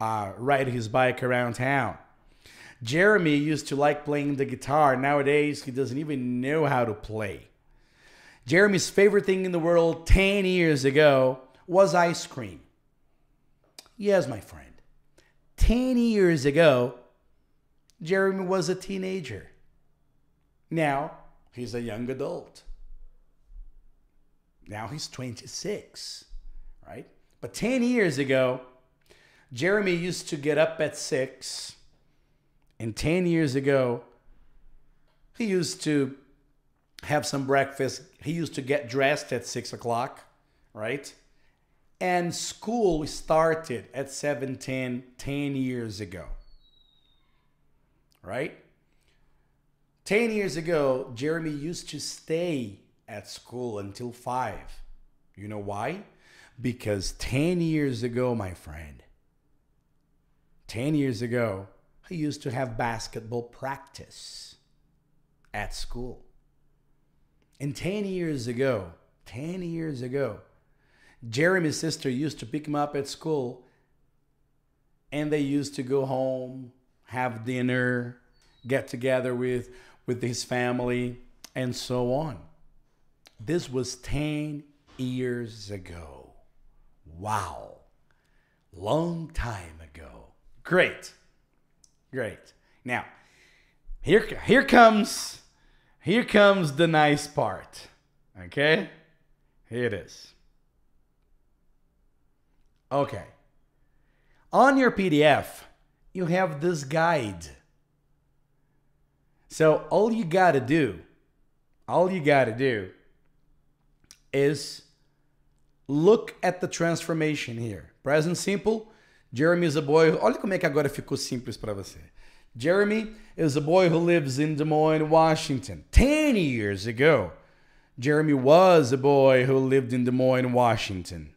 uh, ride his bike around town. Jeremy used to like playing the guitar. Nowadays, he doesn't even know how to play. Jeremy's favorite thing in the world 10 years ago was ice cream. Yes, my friend. 10 years ago, Jeremy was a teenager. Now he's a young adult. Now he's 26, right? But 10 years ago, Jeremy used to get up at six, and 10 years ago, he used to have some breakfast. He used to get dressed at six o'clock, right? And school started at 7:10 10 years ago. Right? 10 years ago, Jeremy used to stay at school until 5. You know why? Because 10 years ago, my friend, 10 years ago, I used to have basketball practice at school. And 10 years ago, 10 years ago, Jeremy's sister used to pick him up at school and they used to go home, have dinner, get together with, with his family, and so on. This was 10 years ago. Wow. Long time ago. Great. Great. Now, here here comes here comes the nice part. Okay? Here it is. Okay. On your PDF, you have this guide. So all you got to do, all you got to do is look at the transformation here. Present simple, Jeremy is a boy. Olha como é que agora ficou simples para você. Jeremy is a boy who lives in Des Moines, Washington. 10 years ago, Jeremy was a boy who lived in Des Moines, Washington.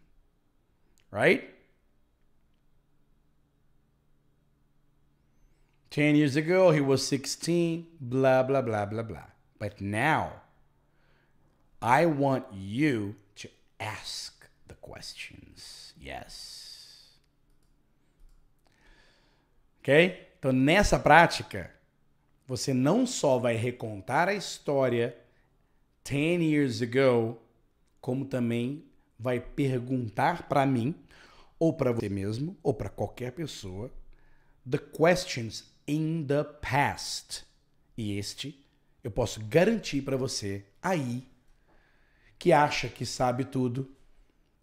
Right? 10 years ago, he was 16, blah, blah, blah, blah, blah. But now, I want you to ask the questions. Yes. Ok? Então, nessa prática, você não só vai recontar a história 10 years ago, como também vai perguntar para mim, ou para você mesmo, ou para qualquer pessoa, the questions in the past. E este eu posso garantir para você aí que acha que sabe tudo,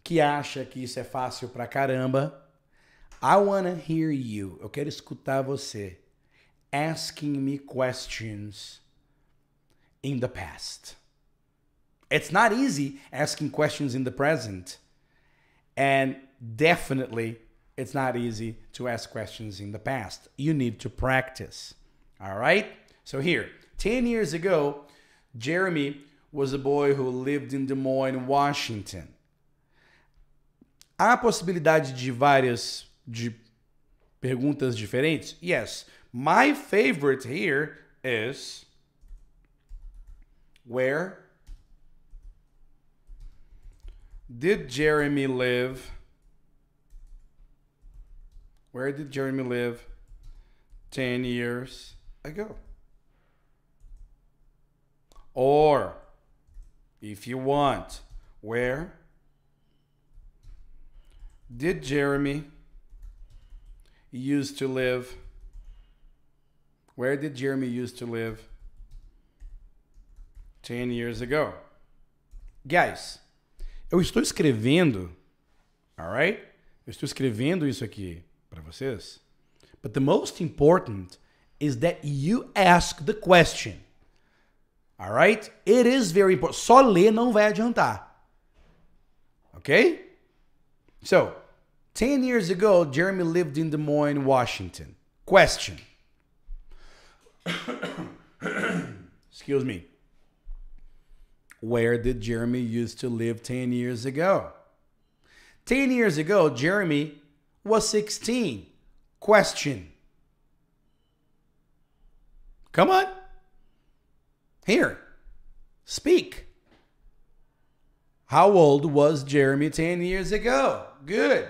que acha que isso é fácil para caramba, I want to hear you. Eu quero escutar você asking me questions in the past. It's not easy asking questions in the present. And definitely, it's not easy to ask questions in the past. You need to practice. All right? So, here, 10 years ago, Jeremy was a boy who lived in Des Moines, Washington. Há a possibilidade de várias de perguntas diferentes? Yes. My favorite here is where did Jeremy live? Where did Jeremy live 10 years ago? Or, if you want, where did Jeremy used to live? Where did Jeremy used to live 10 years ago? Guys, eu estou escrevendo, alright? Eu estou escrevendo isso aqui para vocês. But the most important is that you ask the question. Alright? It is very important. Só ler não vai adiantar. Ok? So, 10 years ago, Jeremy lived in Des Moines, Washington. Question. Excuse me. Where did Jeremy used to live 10 years ago? 10 years ago, Jeremy was 16. Question. Come on. Here. Speak. How old was Jeremy 10 years ago? Good.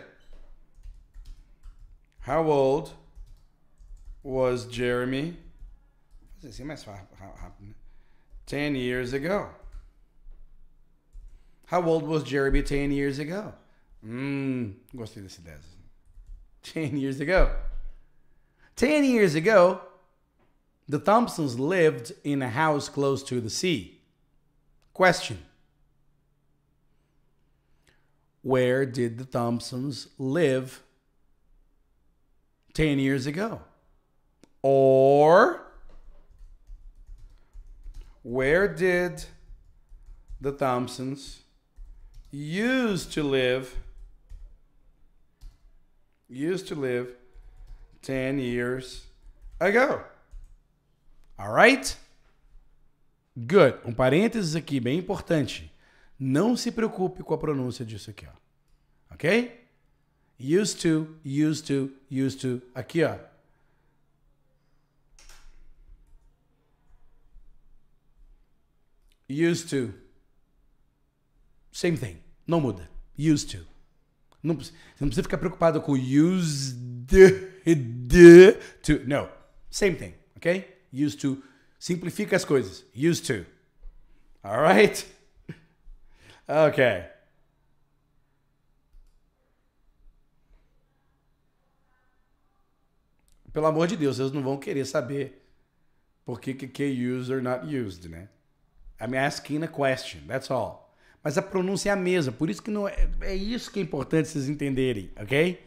How old was Jeremy? Ten years ago. How old was Jeremy ten years ago? Mm, gostei 10 years ago. 10 years ago, the Thompsons lived in a house close to the sea. Question Where did the Thompsons live 10 years ago? Or where did the Thompsons used to live used to live 10 years ago? All right? Good. Um parênteses aqui bem importante. Não se preocupe com a pronúncia disso aqui, ó. OK? Used to, used to, used to. Aqui, ó. Used to. Same thing. Não muda. Used to. Não, você não precisa ficar preocupado com used to. No. Same thing. Ok? Used to. Simplifica as coisas. Used to. Alright? Okay. Pelo amor de Deus, eles não vão querer saber por que que é used or not used, né? I'm asking a question, that's all. Mas a pronúncia é a mesma, por isso que não é, é isso que é importante vocês entenderem, ok?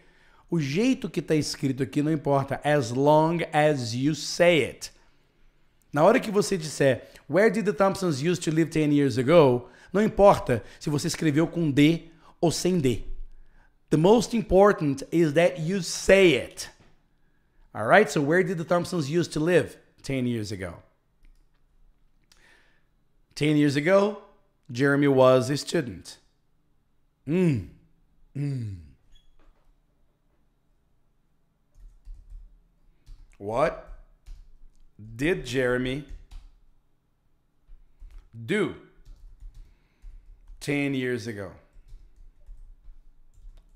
O jeito que está escrito aqui não importa, as long as you say it. Na hora que você disser Where did the Thompsons used to live 10 years ago? Não importa se você escreveu com D ou sem D. The most important is that you say it. All right, so where did the Thompsons used to live 10 years ago? 10 years ago, Jeremy was a student. Mm. Mm. What did Jeremy do 10 years ago?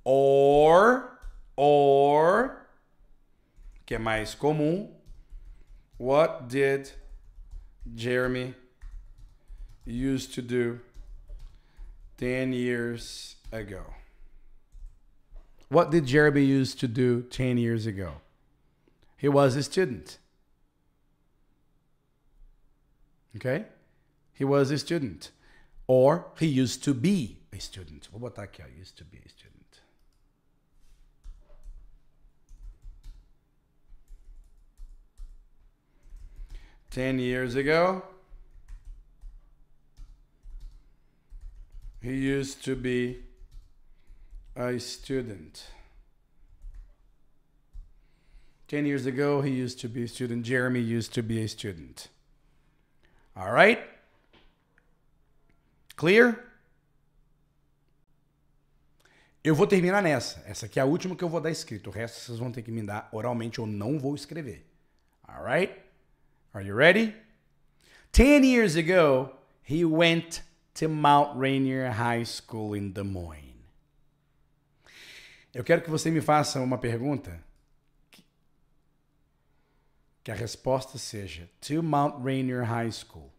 Or, or, que é mais comum. What did Jeremy used to do 10 years ago? What did Jeremy used to do 10 years ago? He was a student. Okay? He was a student. Or he used to be a student. Vou botar aqui, ó, used to be a student. 10 years ago, he used to be a student. 10 years ago, he used to be a student. Jeremy used to be a student. All right? Clear? Eu vou terminar nessa. Essa aqui é a última que eu vou dar escrito. O resto vocês vão ter que me dar oralmente. Eu não vou escrever. All right? Are you ready? 10 years ago, he went to Mount Rainier High School in Des Moines. Eu quero que você me faça uma pergunta que a resposta seja to Mount Rainier High School.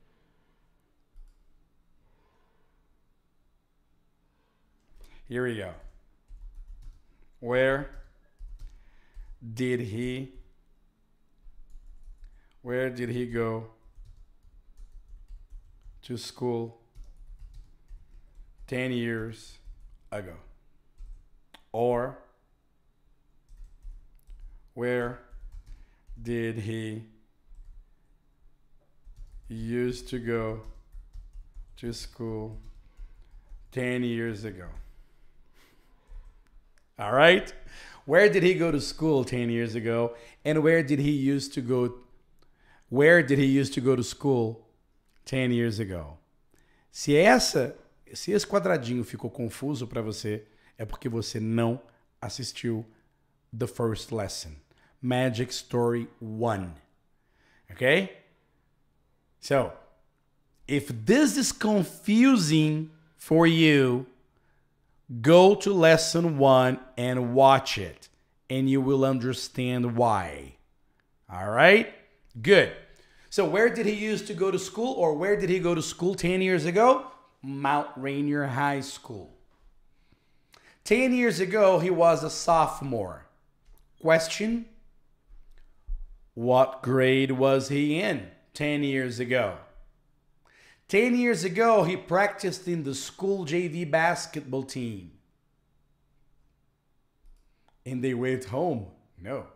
Here we go. Where did he where did he go to school 10 years ago? Or where did he used to go to school 10 years ago? All right. Where did he go to school 10 years ago? And where did he used to go where did he used to go to school 10 years ago? Se essa, se esse quadradinho ficou confuso para você, é porque você não assistiu the first lesson, Magic Story 1. Okay? So, if this is confusing for you, go to lesson 1 and watch it and you will understand why. All right? Good. So where did he used to go to school or where did he go to school 10 years ago? Mount Rainier High School. 10 years ago, he was a sophomore. Question What grade was he in 10 years ago? 10 years ago, he practiced in the school JV basketball team. And they went home. No.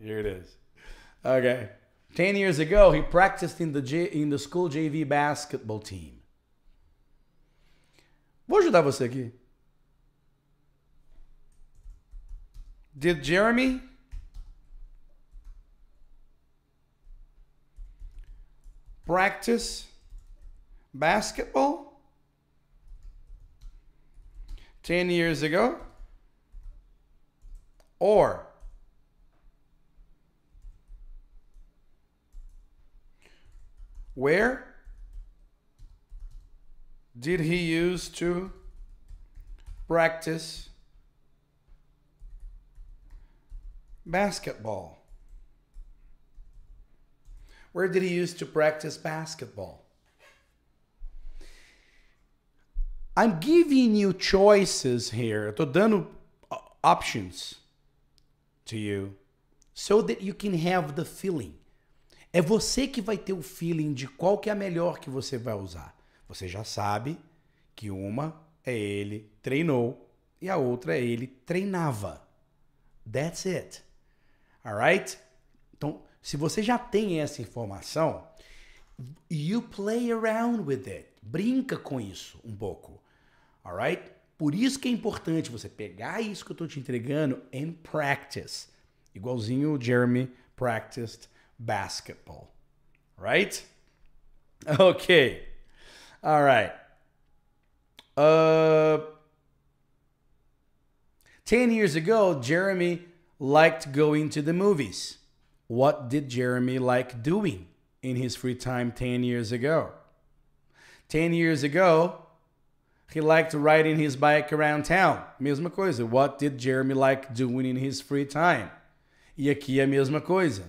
Here it is. Okay. 10 years ago, he practiced in the, J in the school JV basketball team. Vou ajudar você aqui. Did Jeremy practice basketball 10 years ago? Or Where did he use to practice basketball? Where did he use to practice basketball? I'm giving you choices here. to dando uh, options to you so that you can have the feeling. É você que vai ter o feeling de qual que é a melhor que você vai usar. Você já sabe que uma é ele treinou e a outra é ele treinava. That's it. Alright? Então, se você já tem essa informação, you play around with it. Brinca com isso um pouco. Alright? Por isso que é importante você pegar isso que eu estou te entregando and practice. Igualzinho o Jeremy practiced basketball, right? Okay. All right. Uh, 10 years ago, Jeremy liked going to the movies. What did Jeremy like doing in his free time 10 years ago? 10 years ago, he liked riding his bike around town. Mesma coisa. What did Jeremy like doing in his free time? E aqui a mesma coisa.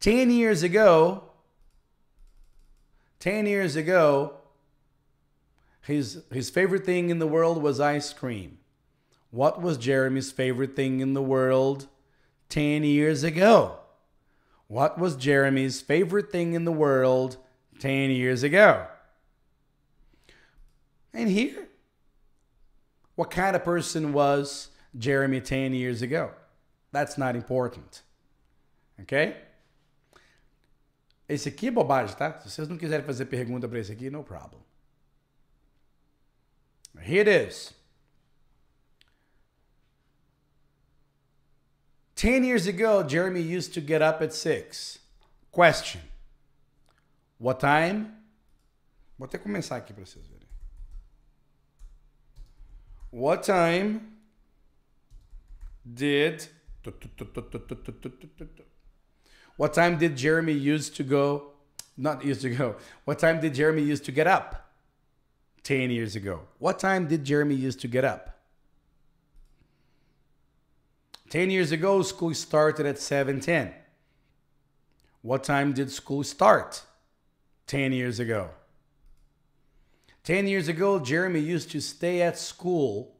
10 years ago, 10 years ago, his, his favorite thing in the world was ice cream. What was Jeremy's favorite thing in the world 10 years ago? What was Jeremy's favorite thing in the world 10 years ago? And here, what kind of person was Jeremy 10 years ago? That's not important. Okay? Esse aqui é bobagem, tá? Se vocês não quiserem fazer pergunta para esse aqui, no problem. Here it is. ten years ago, Jeremy used to get up at six Question. What time? Vou até começar aqui para vocês verem. What time did What time did Jeremy use to go? Not used to go. What time did Jeremy use to get up? 10 years ago. What time did Jeremy use to get up? 10 years ago, school started at 7:10. What time did school start? 10 years ago. 10 years ago, Jeremy used to stay at school.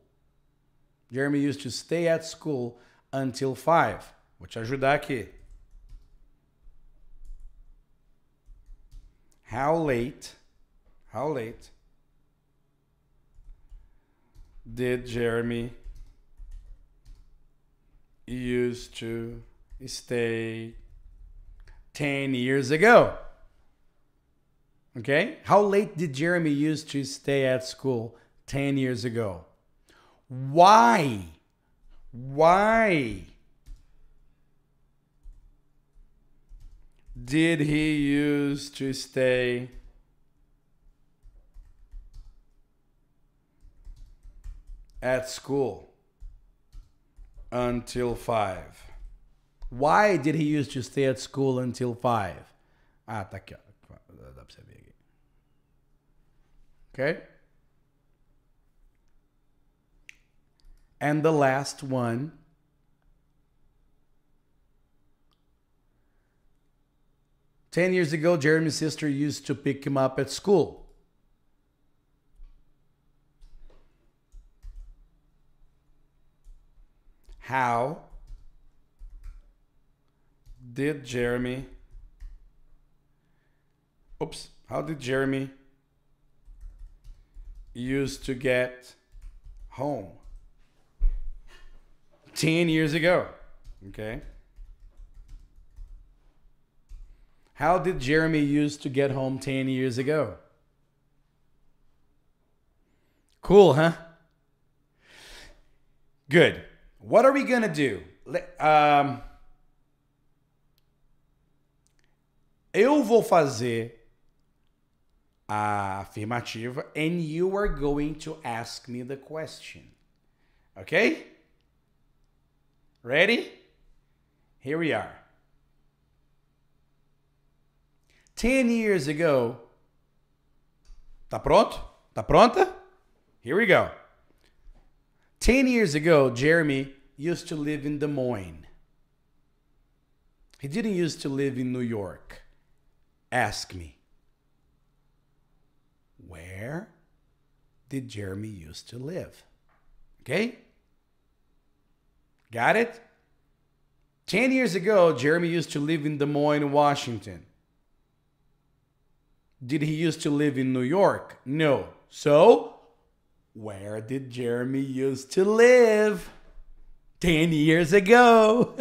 Jeremy used to stay at school until 5. Vou te ajudar aqui. how late, how late did Jeremy used to stay 10 years ago? Okay? How late did Jeremy used to stay at school 10 years ago? Why? Why? did he use to stay at school until 5? Why did he use to stay at school until 5? Ah, tá aqui, ó. Dá pra você ver aqui. Okay? And the last one 10 years ago, Jeremy's sister used to pick him up at school. How did Jeremy Oops, how did Jeremy used to get home 10 years ago? Okay. How did Jeremy use to get home 10 years ago? Cool, huh? Good. What are we going to do? Um, eu vou fazer a afirmativa and you are going to ask me the question. Okay? Ready? Here we are. 10 years ago. Tá pronto? Tá pronta? Here we go. 10 years ago, Jeremy used to live in Des Moines. He didn't used to live in New York. Ask me. Where did Jeremy used to live? Okay? Got it? 10 years ago, Jeremy used to live in Des Moines, Washington. Did he used to live in New York? No. So, where did Jeremy used to live? 10 years ago.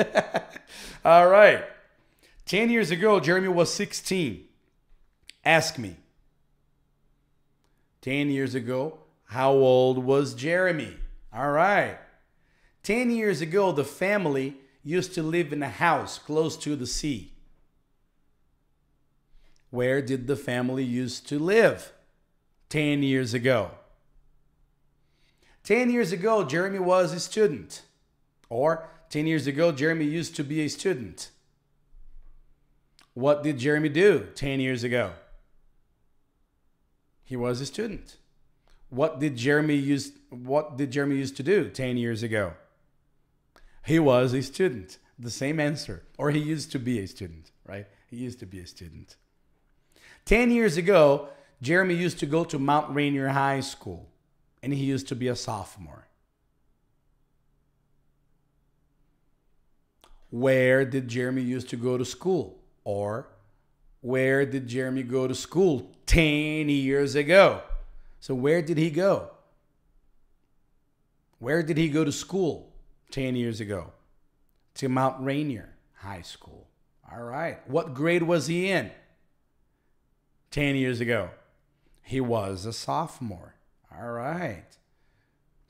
All right. 10 years ago, Jeremy was 16. Ask me. 10 years ago, how old was Jeremy? All right. 10 years ago, the family used to live in a house close to the sea. Where did the family used to live 10 years ago? 10 years ago, Jeremy was a student. Or 10 years ago, Jeremy used to be a student. What did Jeremy do 10 years ago? He was a student. What did Jeremy use what did Jeremy used to do 10 years ago? He was a student. The same answer. Or he used to be a student, right? He used to be a student. 10 years ago, Jeremy used to go to Mount Rainier High School, and he used to be a sophomore. Where did Jeremy used to go to school? Or where did Jeremy go to school 10 years ago? So, where did he go? Where did he go to school 10 years ago? To Mount Rainier High School. All right. What grade was he in? 10 years ago. He was a sophomore. All right.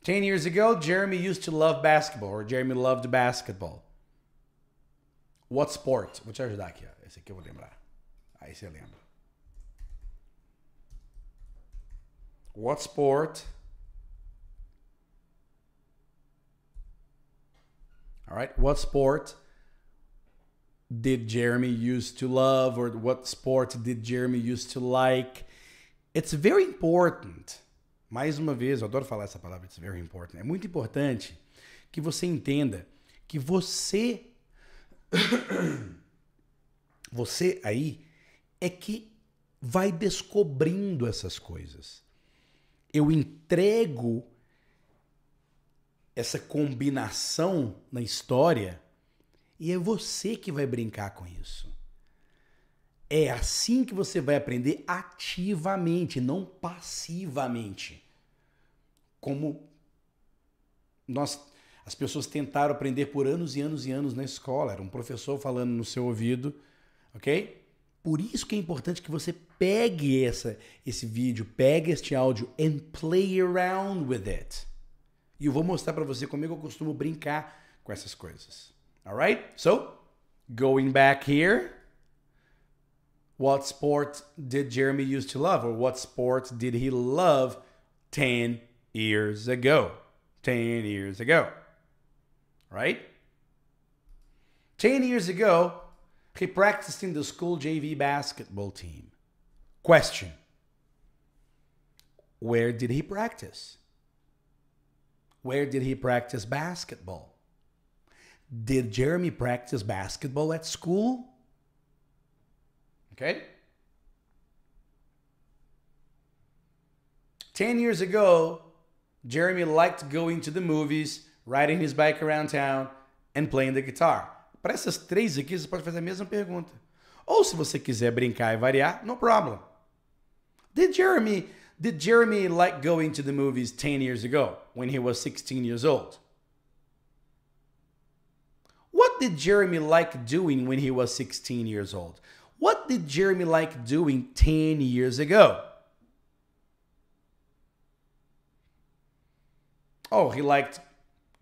10 years ago, Jeremy used to love basketball, or Jeremy loved basketball. What sport? Which é daqui, ó. Esse aqui eu vou lembrar. Aí você lembra. What sport? All right. What sport did Jeremy used to love or what sport did Jeremy used to like. It's very important. Mais uma vez, eu adoro falar essa palavra, it's very important. É muito importante que você entenda que você você aí é que vai descobrindo essas coisas. Eu entrego essa combinação na história e é você que vai brincar com isso. É assim que você vai aprender ativamente, não passivamente. Como nós, as pessoas tentaram aprender por anos e anos e anos na escola, era um professor falando no seu ouvido, ok? Por isso que é importante que você pegue essa, esse vídeo, pegue este áudio and play around with it. E eu vou mostrar para você como é que eu costumo brincar com essas coisas. All right, so going back here, what sport did Jeremy used to love, or what sports did he love 10 years ago? 10 years ago, right? 10 years ago, he practiced in the school JV basketball team. Question Where did he practice? Where did he practice basketball? Did Jeremy practice basketball at school? Okay. 10 years ago, Jeremy liked going to the movies, riding his bike around town, and playing the guitar. Para essas três aqui, você pode fazer a mesma pergunta. Ou se você quiser brincar e variar, no problem. Did Jeremy, did Jeremy like going to the movies 10 years ago when he was 16 years old? What did Jeremy like doing when he was 16 years old? What did Jeremy like doing 10 years ago? Oh, he liked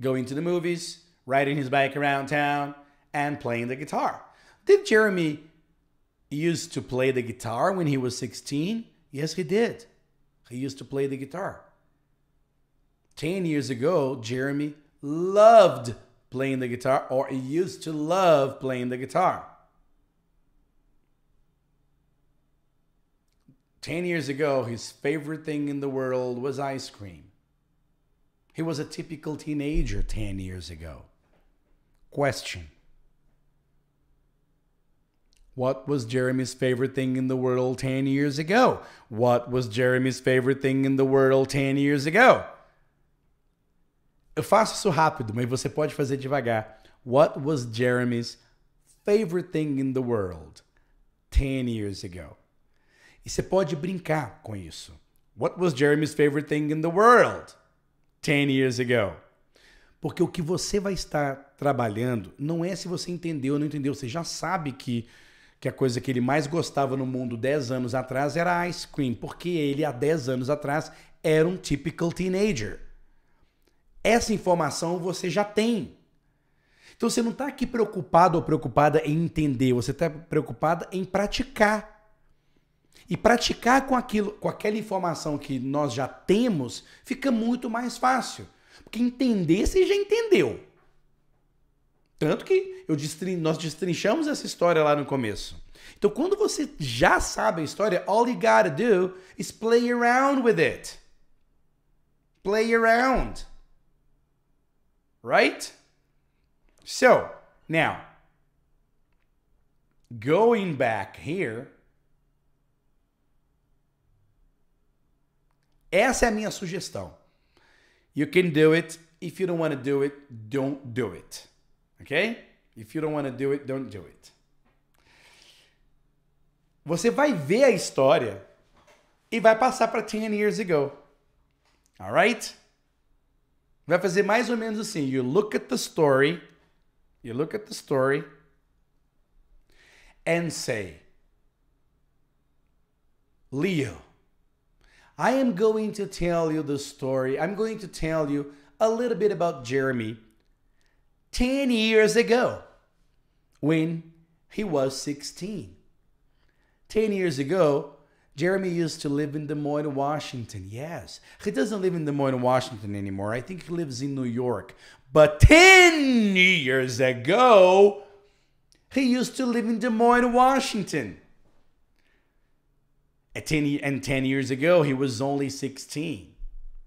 going to the movies, riding his bike around town, and playing the guitar. Did Jeremy used to play the guitar when he was 16? Yes, he did. He used to play the guitar. 10 years ago, Jeremy loved playing the guitar, or he used to love playing the guitar. 10 years ago, his favorite thing in the world was ice cream. He was a typical teenager 10 years ago. Question What was Jeremy's favorite thing in the world 10 years ago? What was Jeremy's favorite thing in the world 10 years ago? Eu faço isso rápido, mas você pode fazer devagar. What was Jeremy's favorite thing in the world 10 years ago? E você pode brincar com isso. What was Jeremy's favorite thing in the world 10 years ago? Porque o que você vai estar trabalhando não é se você entendeu ou não entendeu. Você já sabe que, que a coisa que ele mais gostava no mundo 10 anos atrás era ice cream, porque ele há 10 anos atrás era um typical teenager essa informação você já tem. Então você não está aqui preocupado ou preocupada em entender, você está preocupada em praticar. E praticar com aquilo, com aquela informação que nós já temos, fica muito mais fácil. Porque entender você já entendeu. Tanto que eu destrin... nós destrinchamos essa história lá no começo. Então, quando você já sabe a história, all you gotta do is play around with it. Play around right? So now, going back here, essa é a minha sugestão. You can do it. If you don't want to do it, don't do it. Okay? If you don't want to do it, don't do it. Você vai ver a história e vai passar para 10 years ago. All right? Vai fazer mais ou menos assim: you look at the story, you look at the story, and say, Leo, I am going to tell you the story. I'm going to tell you a little bit about Jeremy 10 years ago when he was 16. 10 years ago, Jeremy used to live in Des Moines, Washington. Yes. He doesn't live in Des Moines, Washington anymore. I think he lives in New York. But 10 years ago, he used to live in Des Moines, Washington. At 10, and 10 years ago, he was only 16,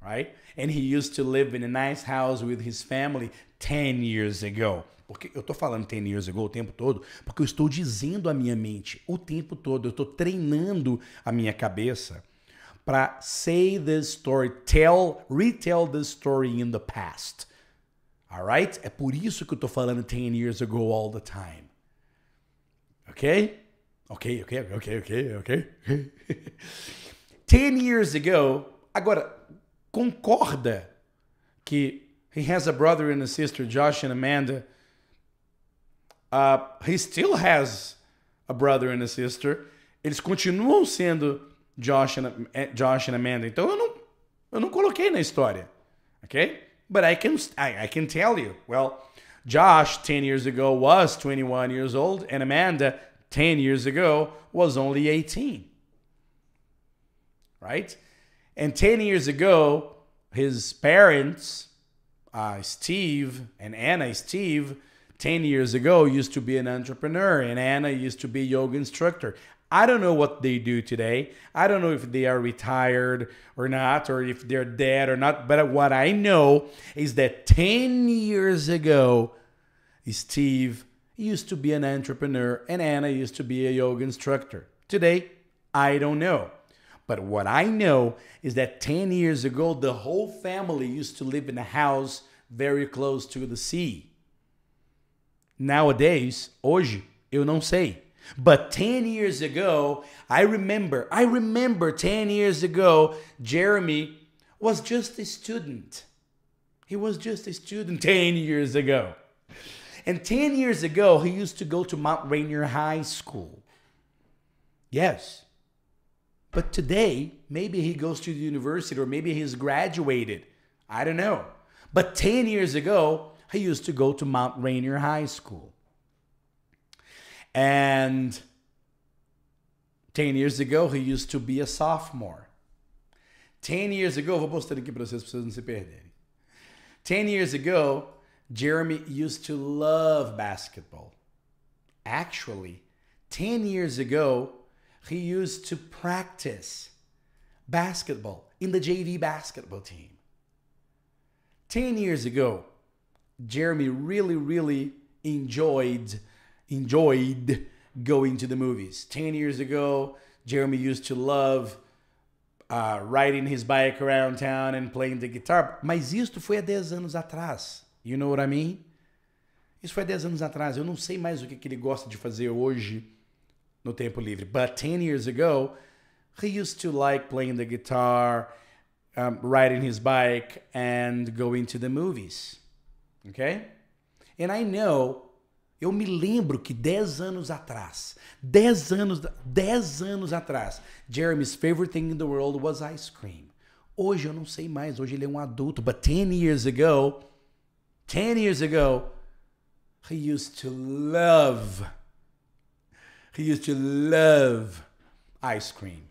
right? And he used to live in a nice house with his family 10 years ago. Porque eu estou falando 10 years ago o tempo todo, porque eu estou dizendo à minha mente o tempo todo, eu estou treinando a minha cabeça para say this story, tell, retell the story in the past. Alright? É por isso que eu estou falando 10 years ago all the time. Ok? Ok, ok, ok, ok, ok. 10 years ago. Agora, concorda que he has a brother and a sister, Josh and Amanda. Uh, he still has a brother and a sister. Eles continuam sendo Josh and, eh, Josh and Amanda. Então eu não, eu não coloquei na história. Ok? But I can, I, I can tell you. Well, Josh 10 years ago was 21 years old, and Amanda 10 years ago was only 18. Right? And 10 years ago, his parents, uh, Steve and Anna Steve, 10 years ago used to be an entrepreneur and Anna used to be yoga instructor. I don't know what they do today. I don't know if they are retired or not, or if they're dead or not. But what I know is that 10 years ago, Steve used to be an entrepreneur and Anna used to be a yoga instructor. Today, I don't know. But what I know is that 10 years ago, the whole family used to live in a house very close to the sea. Nowadays, hoje, eu não sei. But 10 years ago, I remember, I remember 10 years ago, Jeremy was just a student. He was just a student 10 years ago. And 10 years ago, he used to go to Mount Rainier High School. Yes. But today, maybe he goes to the university or maybe he's graduated. I don't know. But 10 years ago, I used to go to Mount Rainier High School. And 10 years ago, he used to be a sophomore. 10 years ago, vou postar aqui para vocês, para vocês não se perderem. 10 years ago, Jeremy used to love basketball. Actually, 10 years ago, he used to practice basketball in the JV basketball team. 10 years ago, Jeremy really, really enjoyed enjoyed going to the movies. Ten years ago, Jeremy used to love uh, riding his bike around town and playing the guitar. Mas isto foi há 10 anos atrás. You know what I mean? Isso foi há 10 anos atrás. Eu não sei mais o que, que ele gosta de fazer hoje no tempo livre. But 10 years ago, he used to like playing the guitar, um, riding his bike, and going to the movies. Ok? And I know eu me lembro que 10 anos atrás, 10 anos, 10 anos atrás, Jeremy's favorite thing in the world was ice cream. Hoje eu não sei mais, hoje ele é um adulto, but 10 years ago, 10 years ago, he used to love he used to love ice cream.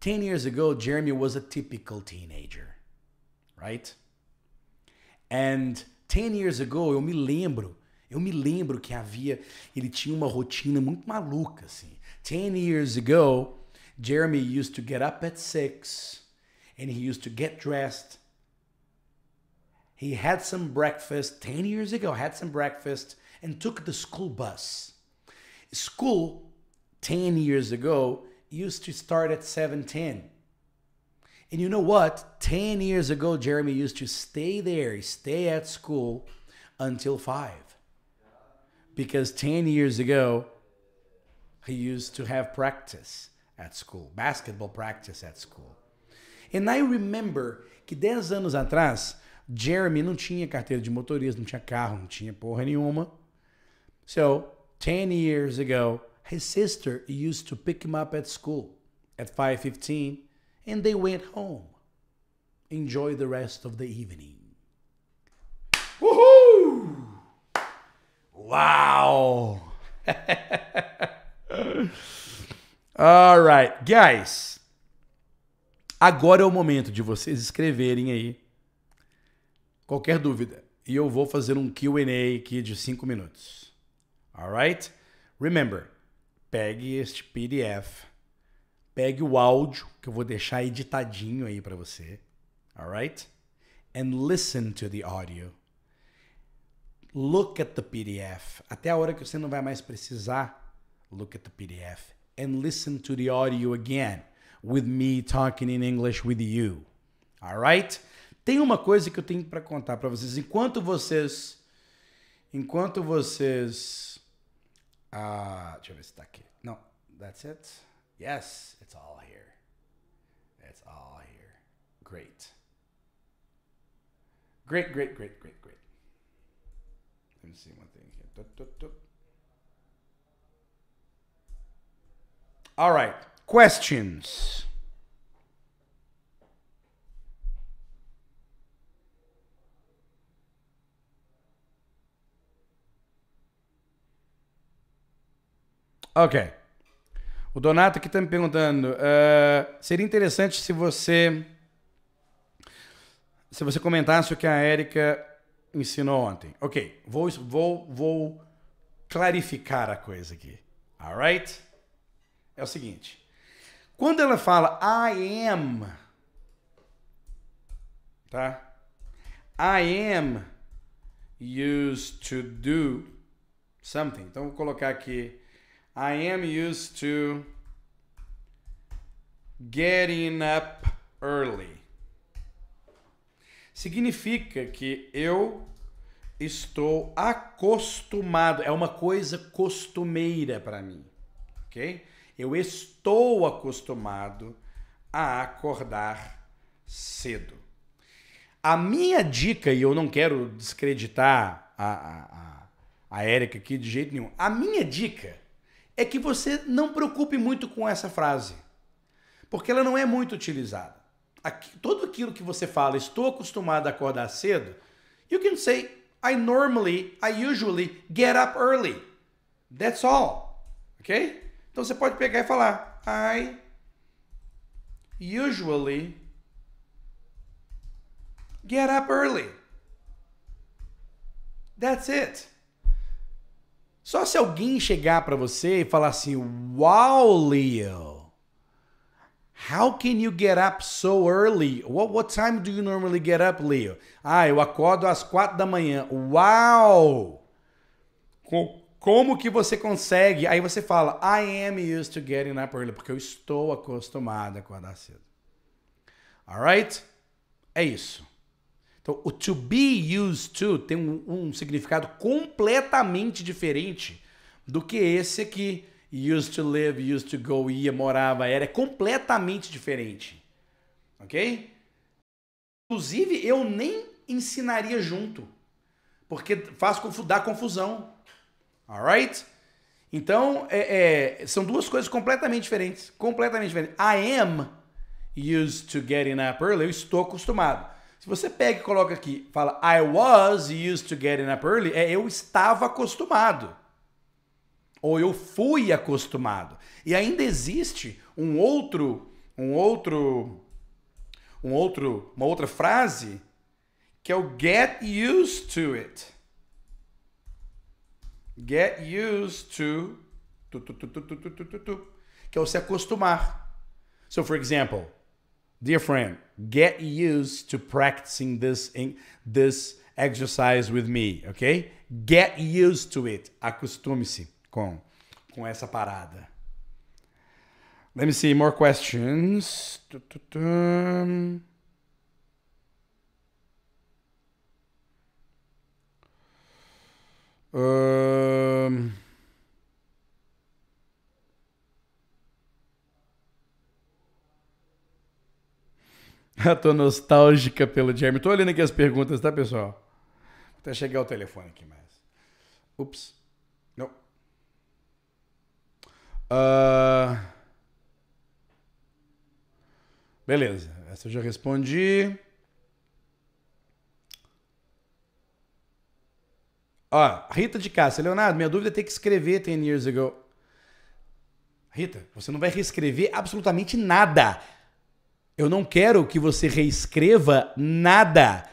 10 years ago, Jeremy was a typical teenager, right? And 10 years ago, eu me lembro, eu me lembro que havia, ele tinha uma rotina muito maluca, assim. 10 years ago, Jeremy used to get up at 6 and he used to get dressed. He had some breakfast 10 years ago, had some breakfast and took the school bus. School 10 years ago used to start at 7:10. And you know what? 10 years ago, Jeremy used to stay there, stay at school until five. Because 10 years ago, he used to have practice at school, basketball practice at school. And I remember que 10 anos atrás, Jeremy não tinha carteira de motorista, não tinha carro, não tinha porra nenhuma. So, 10 years ago, his sister used to pick him up at school at 5:15 and they went home. Enjoy the rest of the evening. Uhul! Wow! All right, guys. Agora é o momento de vocês escreverem aí qualquer dúvida. E eu vou fazer um QA aqui de 5 minutos. All right? Remember, pegue este PDF pegue o áudio que eu vou deixar editadinho aí para você, alright? And listen to the audio. Look at the PDF. Até a hora que você não vai mais precisar, look at the PDF and listen to the audio again with me talking in English with you. Alright? Tem uma coisa que eu tenho para contar para vocês. Enquanto vocês enquanto vocês ah, deixa eu ver se tá aqui. Não, that's it. Yes, it's all here. It's all here. Great. Great, great, great, great, great. Let me see one thing here. Dup, dup, dup. All right. Questions. Okay. O Donato aqui está me perguntando: uh, seria interessante se você se você comentasse o que a Érica ensinou ontem. Ok, vou, vou, vou clarificar a coisa aqui. Alright? É o seguinte. Quando ela fala I am, tá? I am used to do something. Então vou colocar aqui I am used to getting up early. Significa que eu estou acostumado, é uma coisa costumeira para mim, ok? Eu estou acostumado a acordar cedo. A minha dica, e eu não quero descreditar a, a, a, a Érica aqui de jeito nenhum, a minha dica é que você não preocupe muito com essa frase, porque ela não é muito utilizada. Aqui, todo aquilo que você fala, estou acostumado a acordar cedo, you can say, I normally, I usually get up early. That's all. Ok? Então você pode pegar e falar, I usually get up early. That's it. Só se alguém chegar para você e falar assim: "Wow, Leo, how can you get up so early? What, what time do you normally get up, Leo?" Ah, eu acordo às quatro da manhã. Wow! como que você consegue? Aí você fala, I am used to getting up early, porque eu estou acostumado a acordar cedo. Alright? É isso. Então, o to be used to tem um, um significado completamente diferente do que esse aqui. Used to live, used to go, ia, morava, era. É completamente diferente. Ok? Inclusive, eu nem ensinaria junto, porque faz dar confusão. Alright? Então, é, é, são duas coisas completamente diferentes. Completamente diferentes. I am used to getting up early. Eu estou acostumado. Se você pega e coloca aqui, fala I was used to getting up early, é eu estava acostumado. Ou eu fui acostumado. E ainda existe um outro, um outro, um outro, uma outra frase que é o get used to it. Get used to tu, tu, tu, que é o se acostumar. So for example, dear friend, get used to practicing this in, this exercise with me, ok? Get used to it. Acostume-se com com essa parada. Let me see more questions. Um... Eu tô nostálgica pelo Jeremy. Tô olhando aqui as perguntas, tá, pessoal? Vou até chegar o telefone aqui mais. Ups. Não. Uh... Beleza. Essa eu já respondi. Ó, Rita de Cássia. Leonardo, minha dúvida é ter que escrever 10 years ago. Rita, você não vai reescrever absolutamente nada. Eu não quero que você reescreva nada.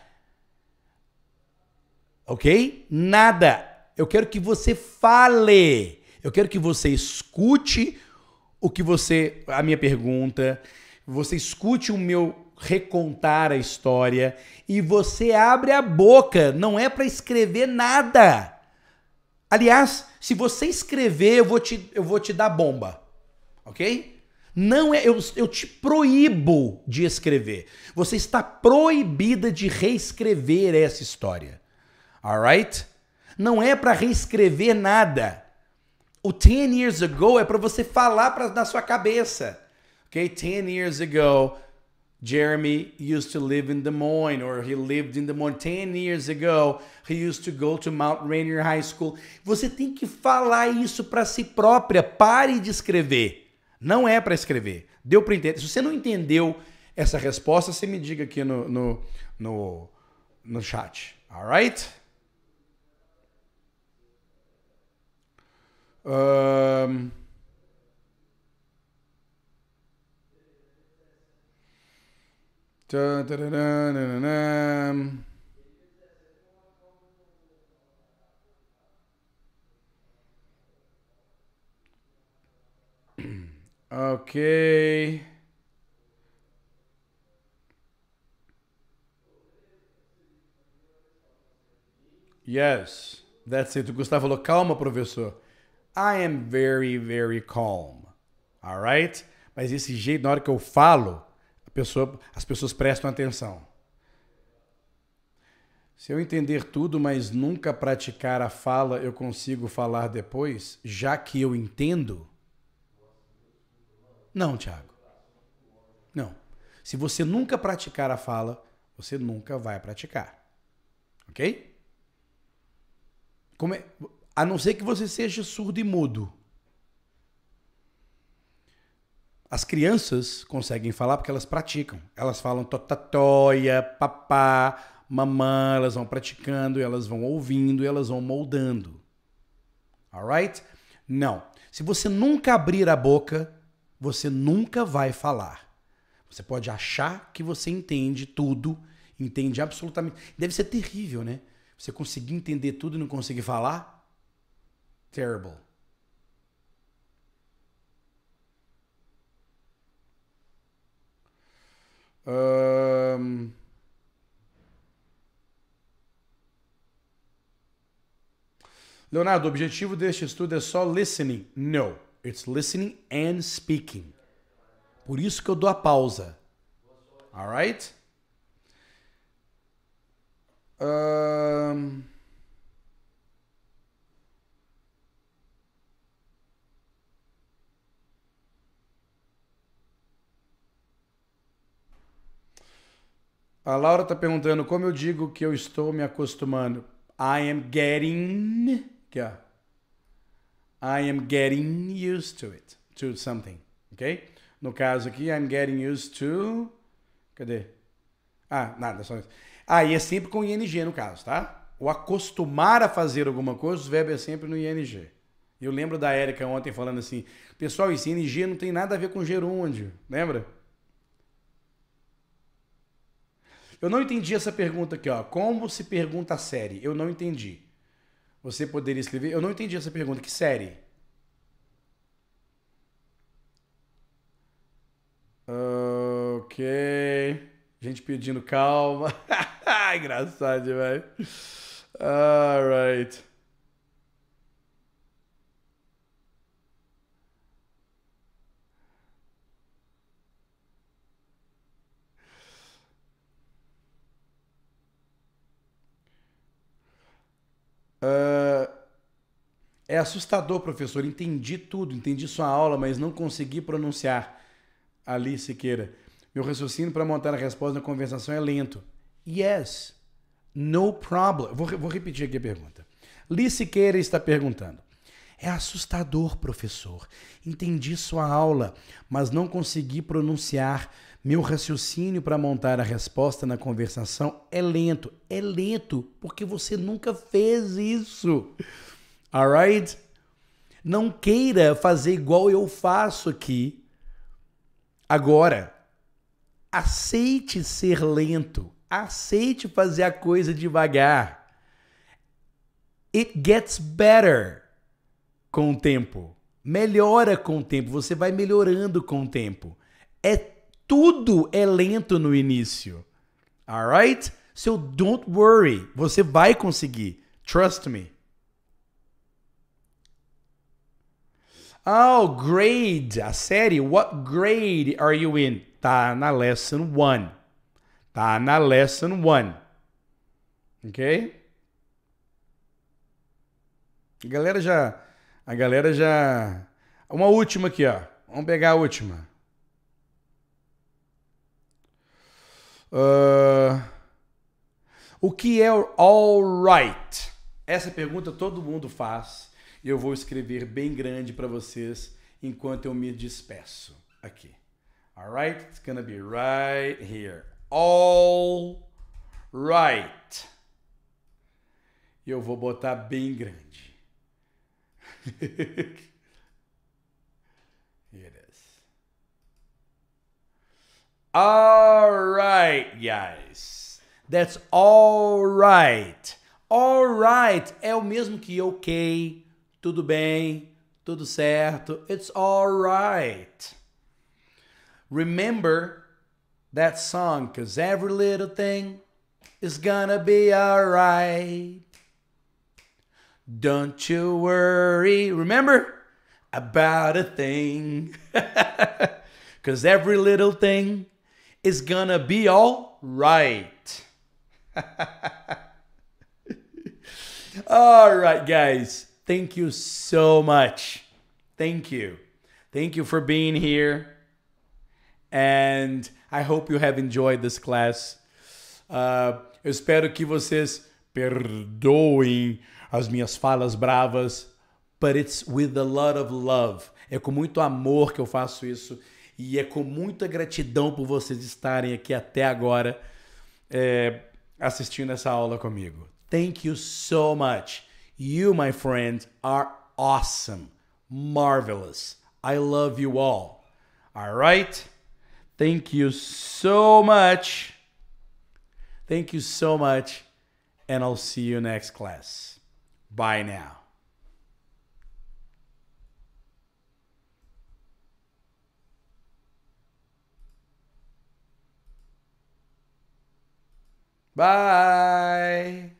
Ok? Nada. Eu quero que você fale. Eu quero que você escute o que você. a minha pergunta. Você escute o meu recontar a história e você abre a boca, não é para escrever nada. Aliás, se você escrever, eu vou te, eu vou te dar bomba. OK? Não é, eu, eu te proíbo de escrever. Você está proibida de reescrever essa história. Alright? Não é para reescrever nada. O 10 years ago é para você falar pra, na sua cabeça. Okay? 10 years ago, Jeremy used to live in Des Moines, or he lived in Des Moines 10 years ago. He used to go to Mount Rainier High School. Você tem que falar isso para si própria. Pare de escrever. Não é para escrever. Deu para entender. Se você não entendeu essa resposta, você me diga aqui no, no, no, no chat. Alright? Um... Ok. Yes, that's it. O Gustavo falou, calma, professor. I am very, very calm. All right? Mas esse jeito, na hora que eu falo, pessoa, as pessoas prestam atenção. Se eu entender tudo, mas nunca praticar a fala, eu consigo falar depois, já que eu entendo? Não, Tiago. Não. Se você nunca praticar a fala, você nunca vai praticar. Ok? Como é? A não ser que você seja surdo e mudo. As crianças conseguem falar porque elas praticam. Elas falam totatóia, papá, mamã, elas vão praticando, elas vão ouvindo, elas vão moldando. Alright? Não. Se você nunca abrir a boca, você nunca vai falar. Você pode achar que você entende tudo, entende absolutamente. Deve ser terrível, né? Você conseguir entender tudo e não conseguir falar? Terrible. Um... Leonardo, o objetivo deste estudo é só listening? Não. It's listening and speaking. Por isso que eu dou a pausa. Alright? Um... A Laura está perguntando como eu digo que eu estou me acostumando. I am getting. Aqui, ó. I am getting used to it, to something, ok? No caso aqui, I'm getting used to. Cadê? Ah, nada, só isso. Ah, e é sempre com ing no caso, tá? O acostumar a fazer alguma coisa, o verbo é sempre no ing. Eu lembro da Érica ontem falando assim: pessoal, esse ing não tem nada a ver com gerúndio, lembra? Eu não entendi essa pergunta aqui, ó. Como se pergunta a série? Eu não entendi. Você poderia escrever. Eu não entendi essa pergunta. Que série? Ah, ok. Gente pedindo calma. Engraçado velho. Alright. Uh, é assustador, professor. Entendi tudo, entendi sua aula, mas não consegui pronunciar. Ali Siqueira. Meu raciocínio para montar a resposta na conversação é lento. Yes. No problem. Vou, vou repetir aqui a pergunta. Li Siqueira está perguntando. É assustador, professor. Entendi sua aula, mas não consegui pronunciar. Meu raciocínio para montar a resposta na conversação é lento. É lento porque você nunca fez isso. Alright? Não queira fazer igual eu faço aqui. Agora, aceite ser lento. Aceite fazer a coisa devagar. It gets better com o tempo. Melhora com o tempo, você vai melhorando com o tempo. É tudo é lento no início. Alright? So don't worry, você vai conseguir. Trust me. Oh, grade, a série. What grade are you in? Tá na lesson one Tá na lesson one Ok? A galera já a galera já. Uma última aqui, ó. Vamos pegar a última. Uh... O que é alright? Essa pergunta todo mundo faz e eu vou escrever bem grande para vocês enquanto eu me despeço aqui. Alright, it's gonna be right here. All right. E eu vou botar bem grande. Here it is. All right, guys. That's all right. All right é o mesmo que ok, tudo bem, tudo certo. It's all right. Remember that song, because every little thing is gonna be all right. Don't you worry, remember, about a thing. Because every little thing is gonna be all right. all right, guys. Thank you so much. Thank you. Thank you for being here. And I hope you have enjoyed this class. Uh, eu espero que vocês perdoem as minhas falas bravas, but it's with a lot of love. É com muito amor que eu faço isso e é com muita gratidão por vocês estarem aqui até agora é, assistindo essa aula comigo. Thank you so much. You, my friend, are awesome, marvelous. I love you all. All right? Thank you so much. Thank you so much, and I'll see you next class. by now. Bye.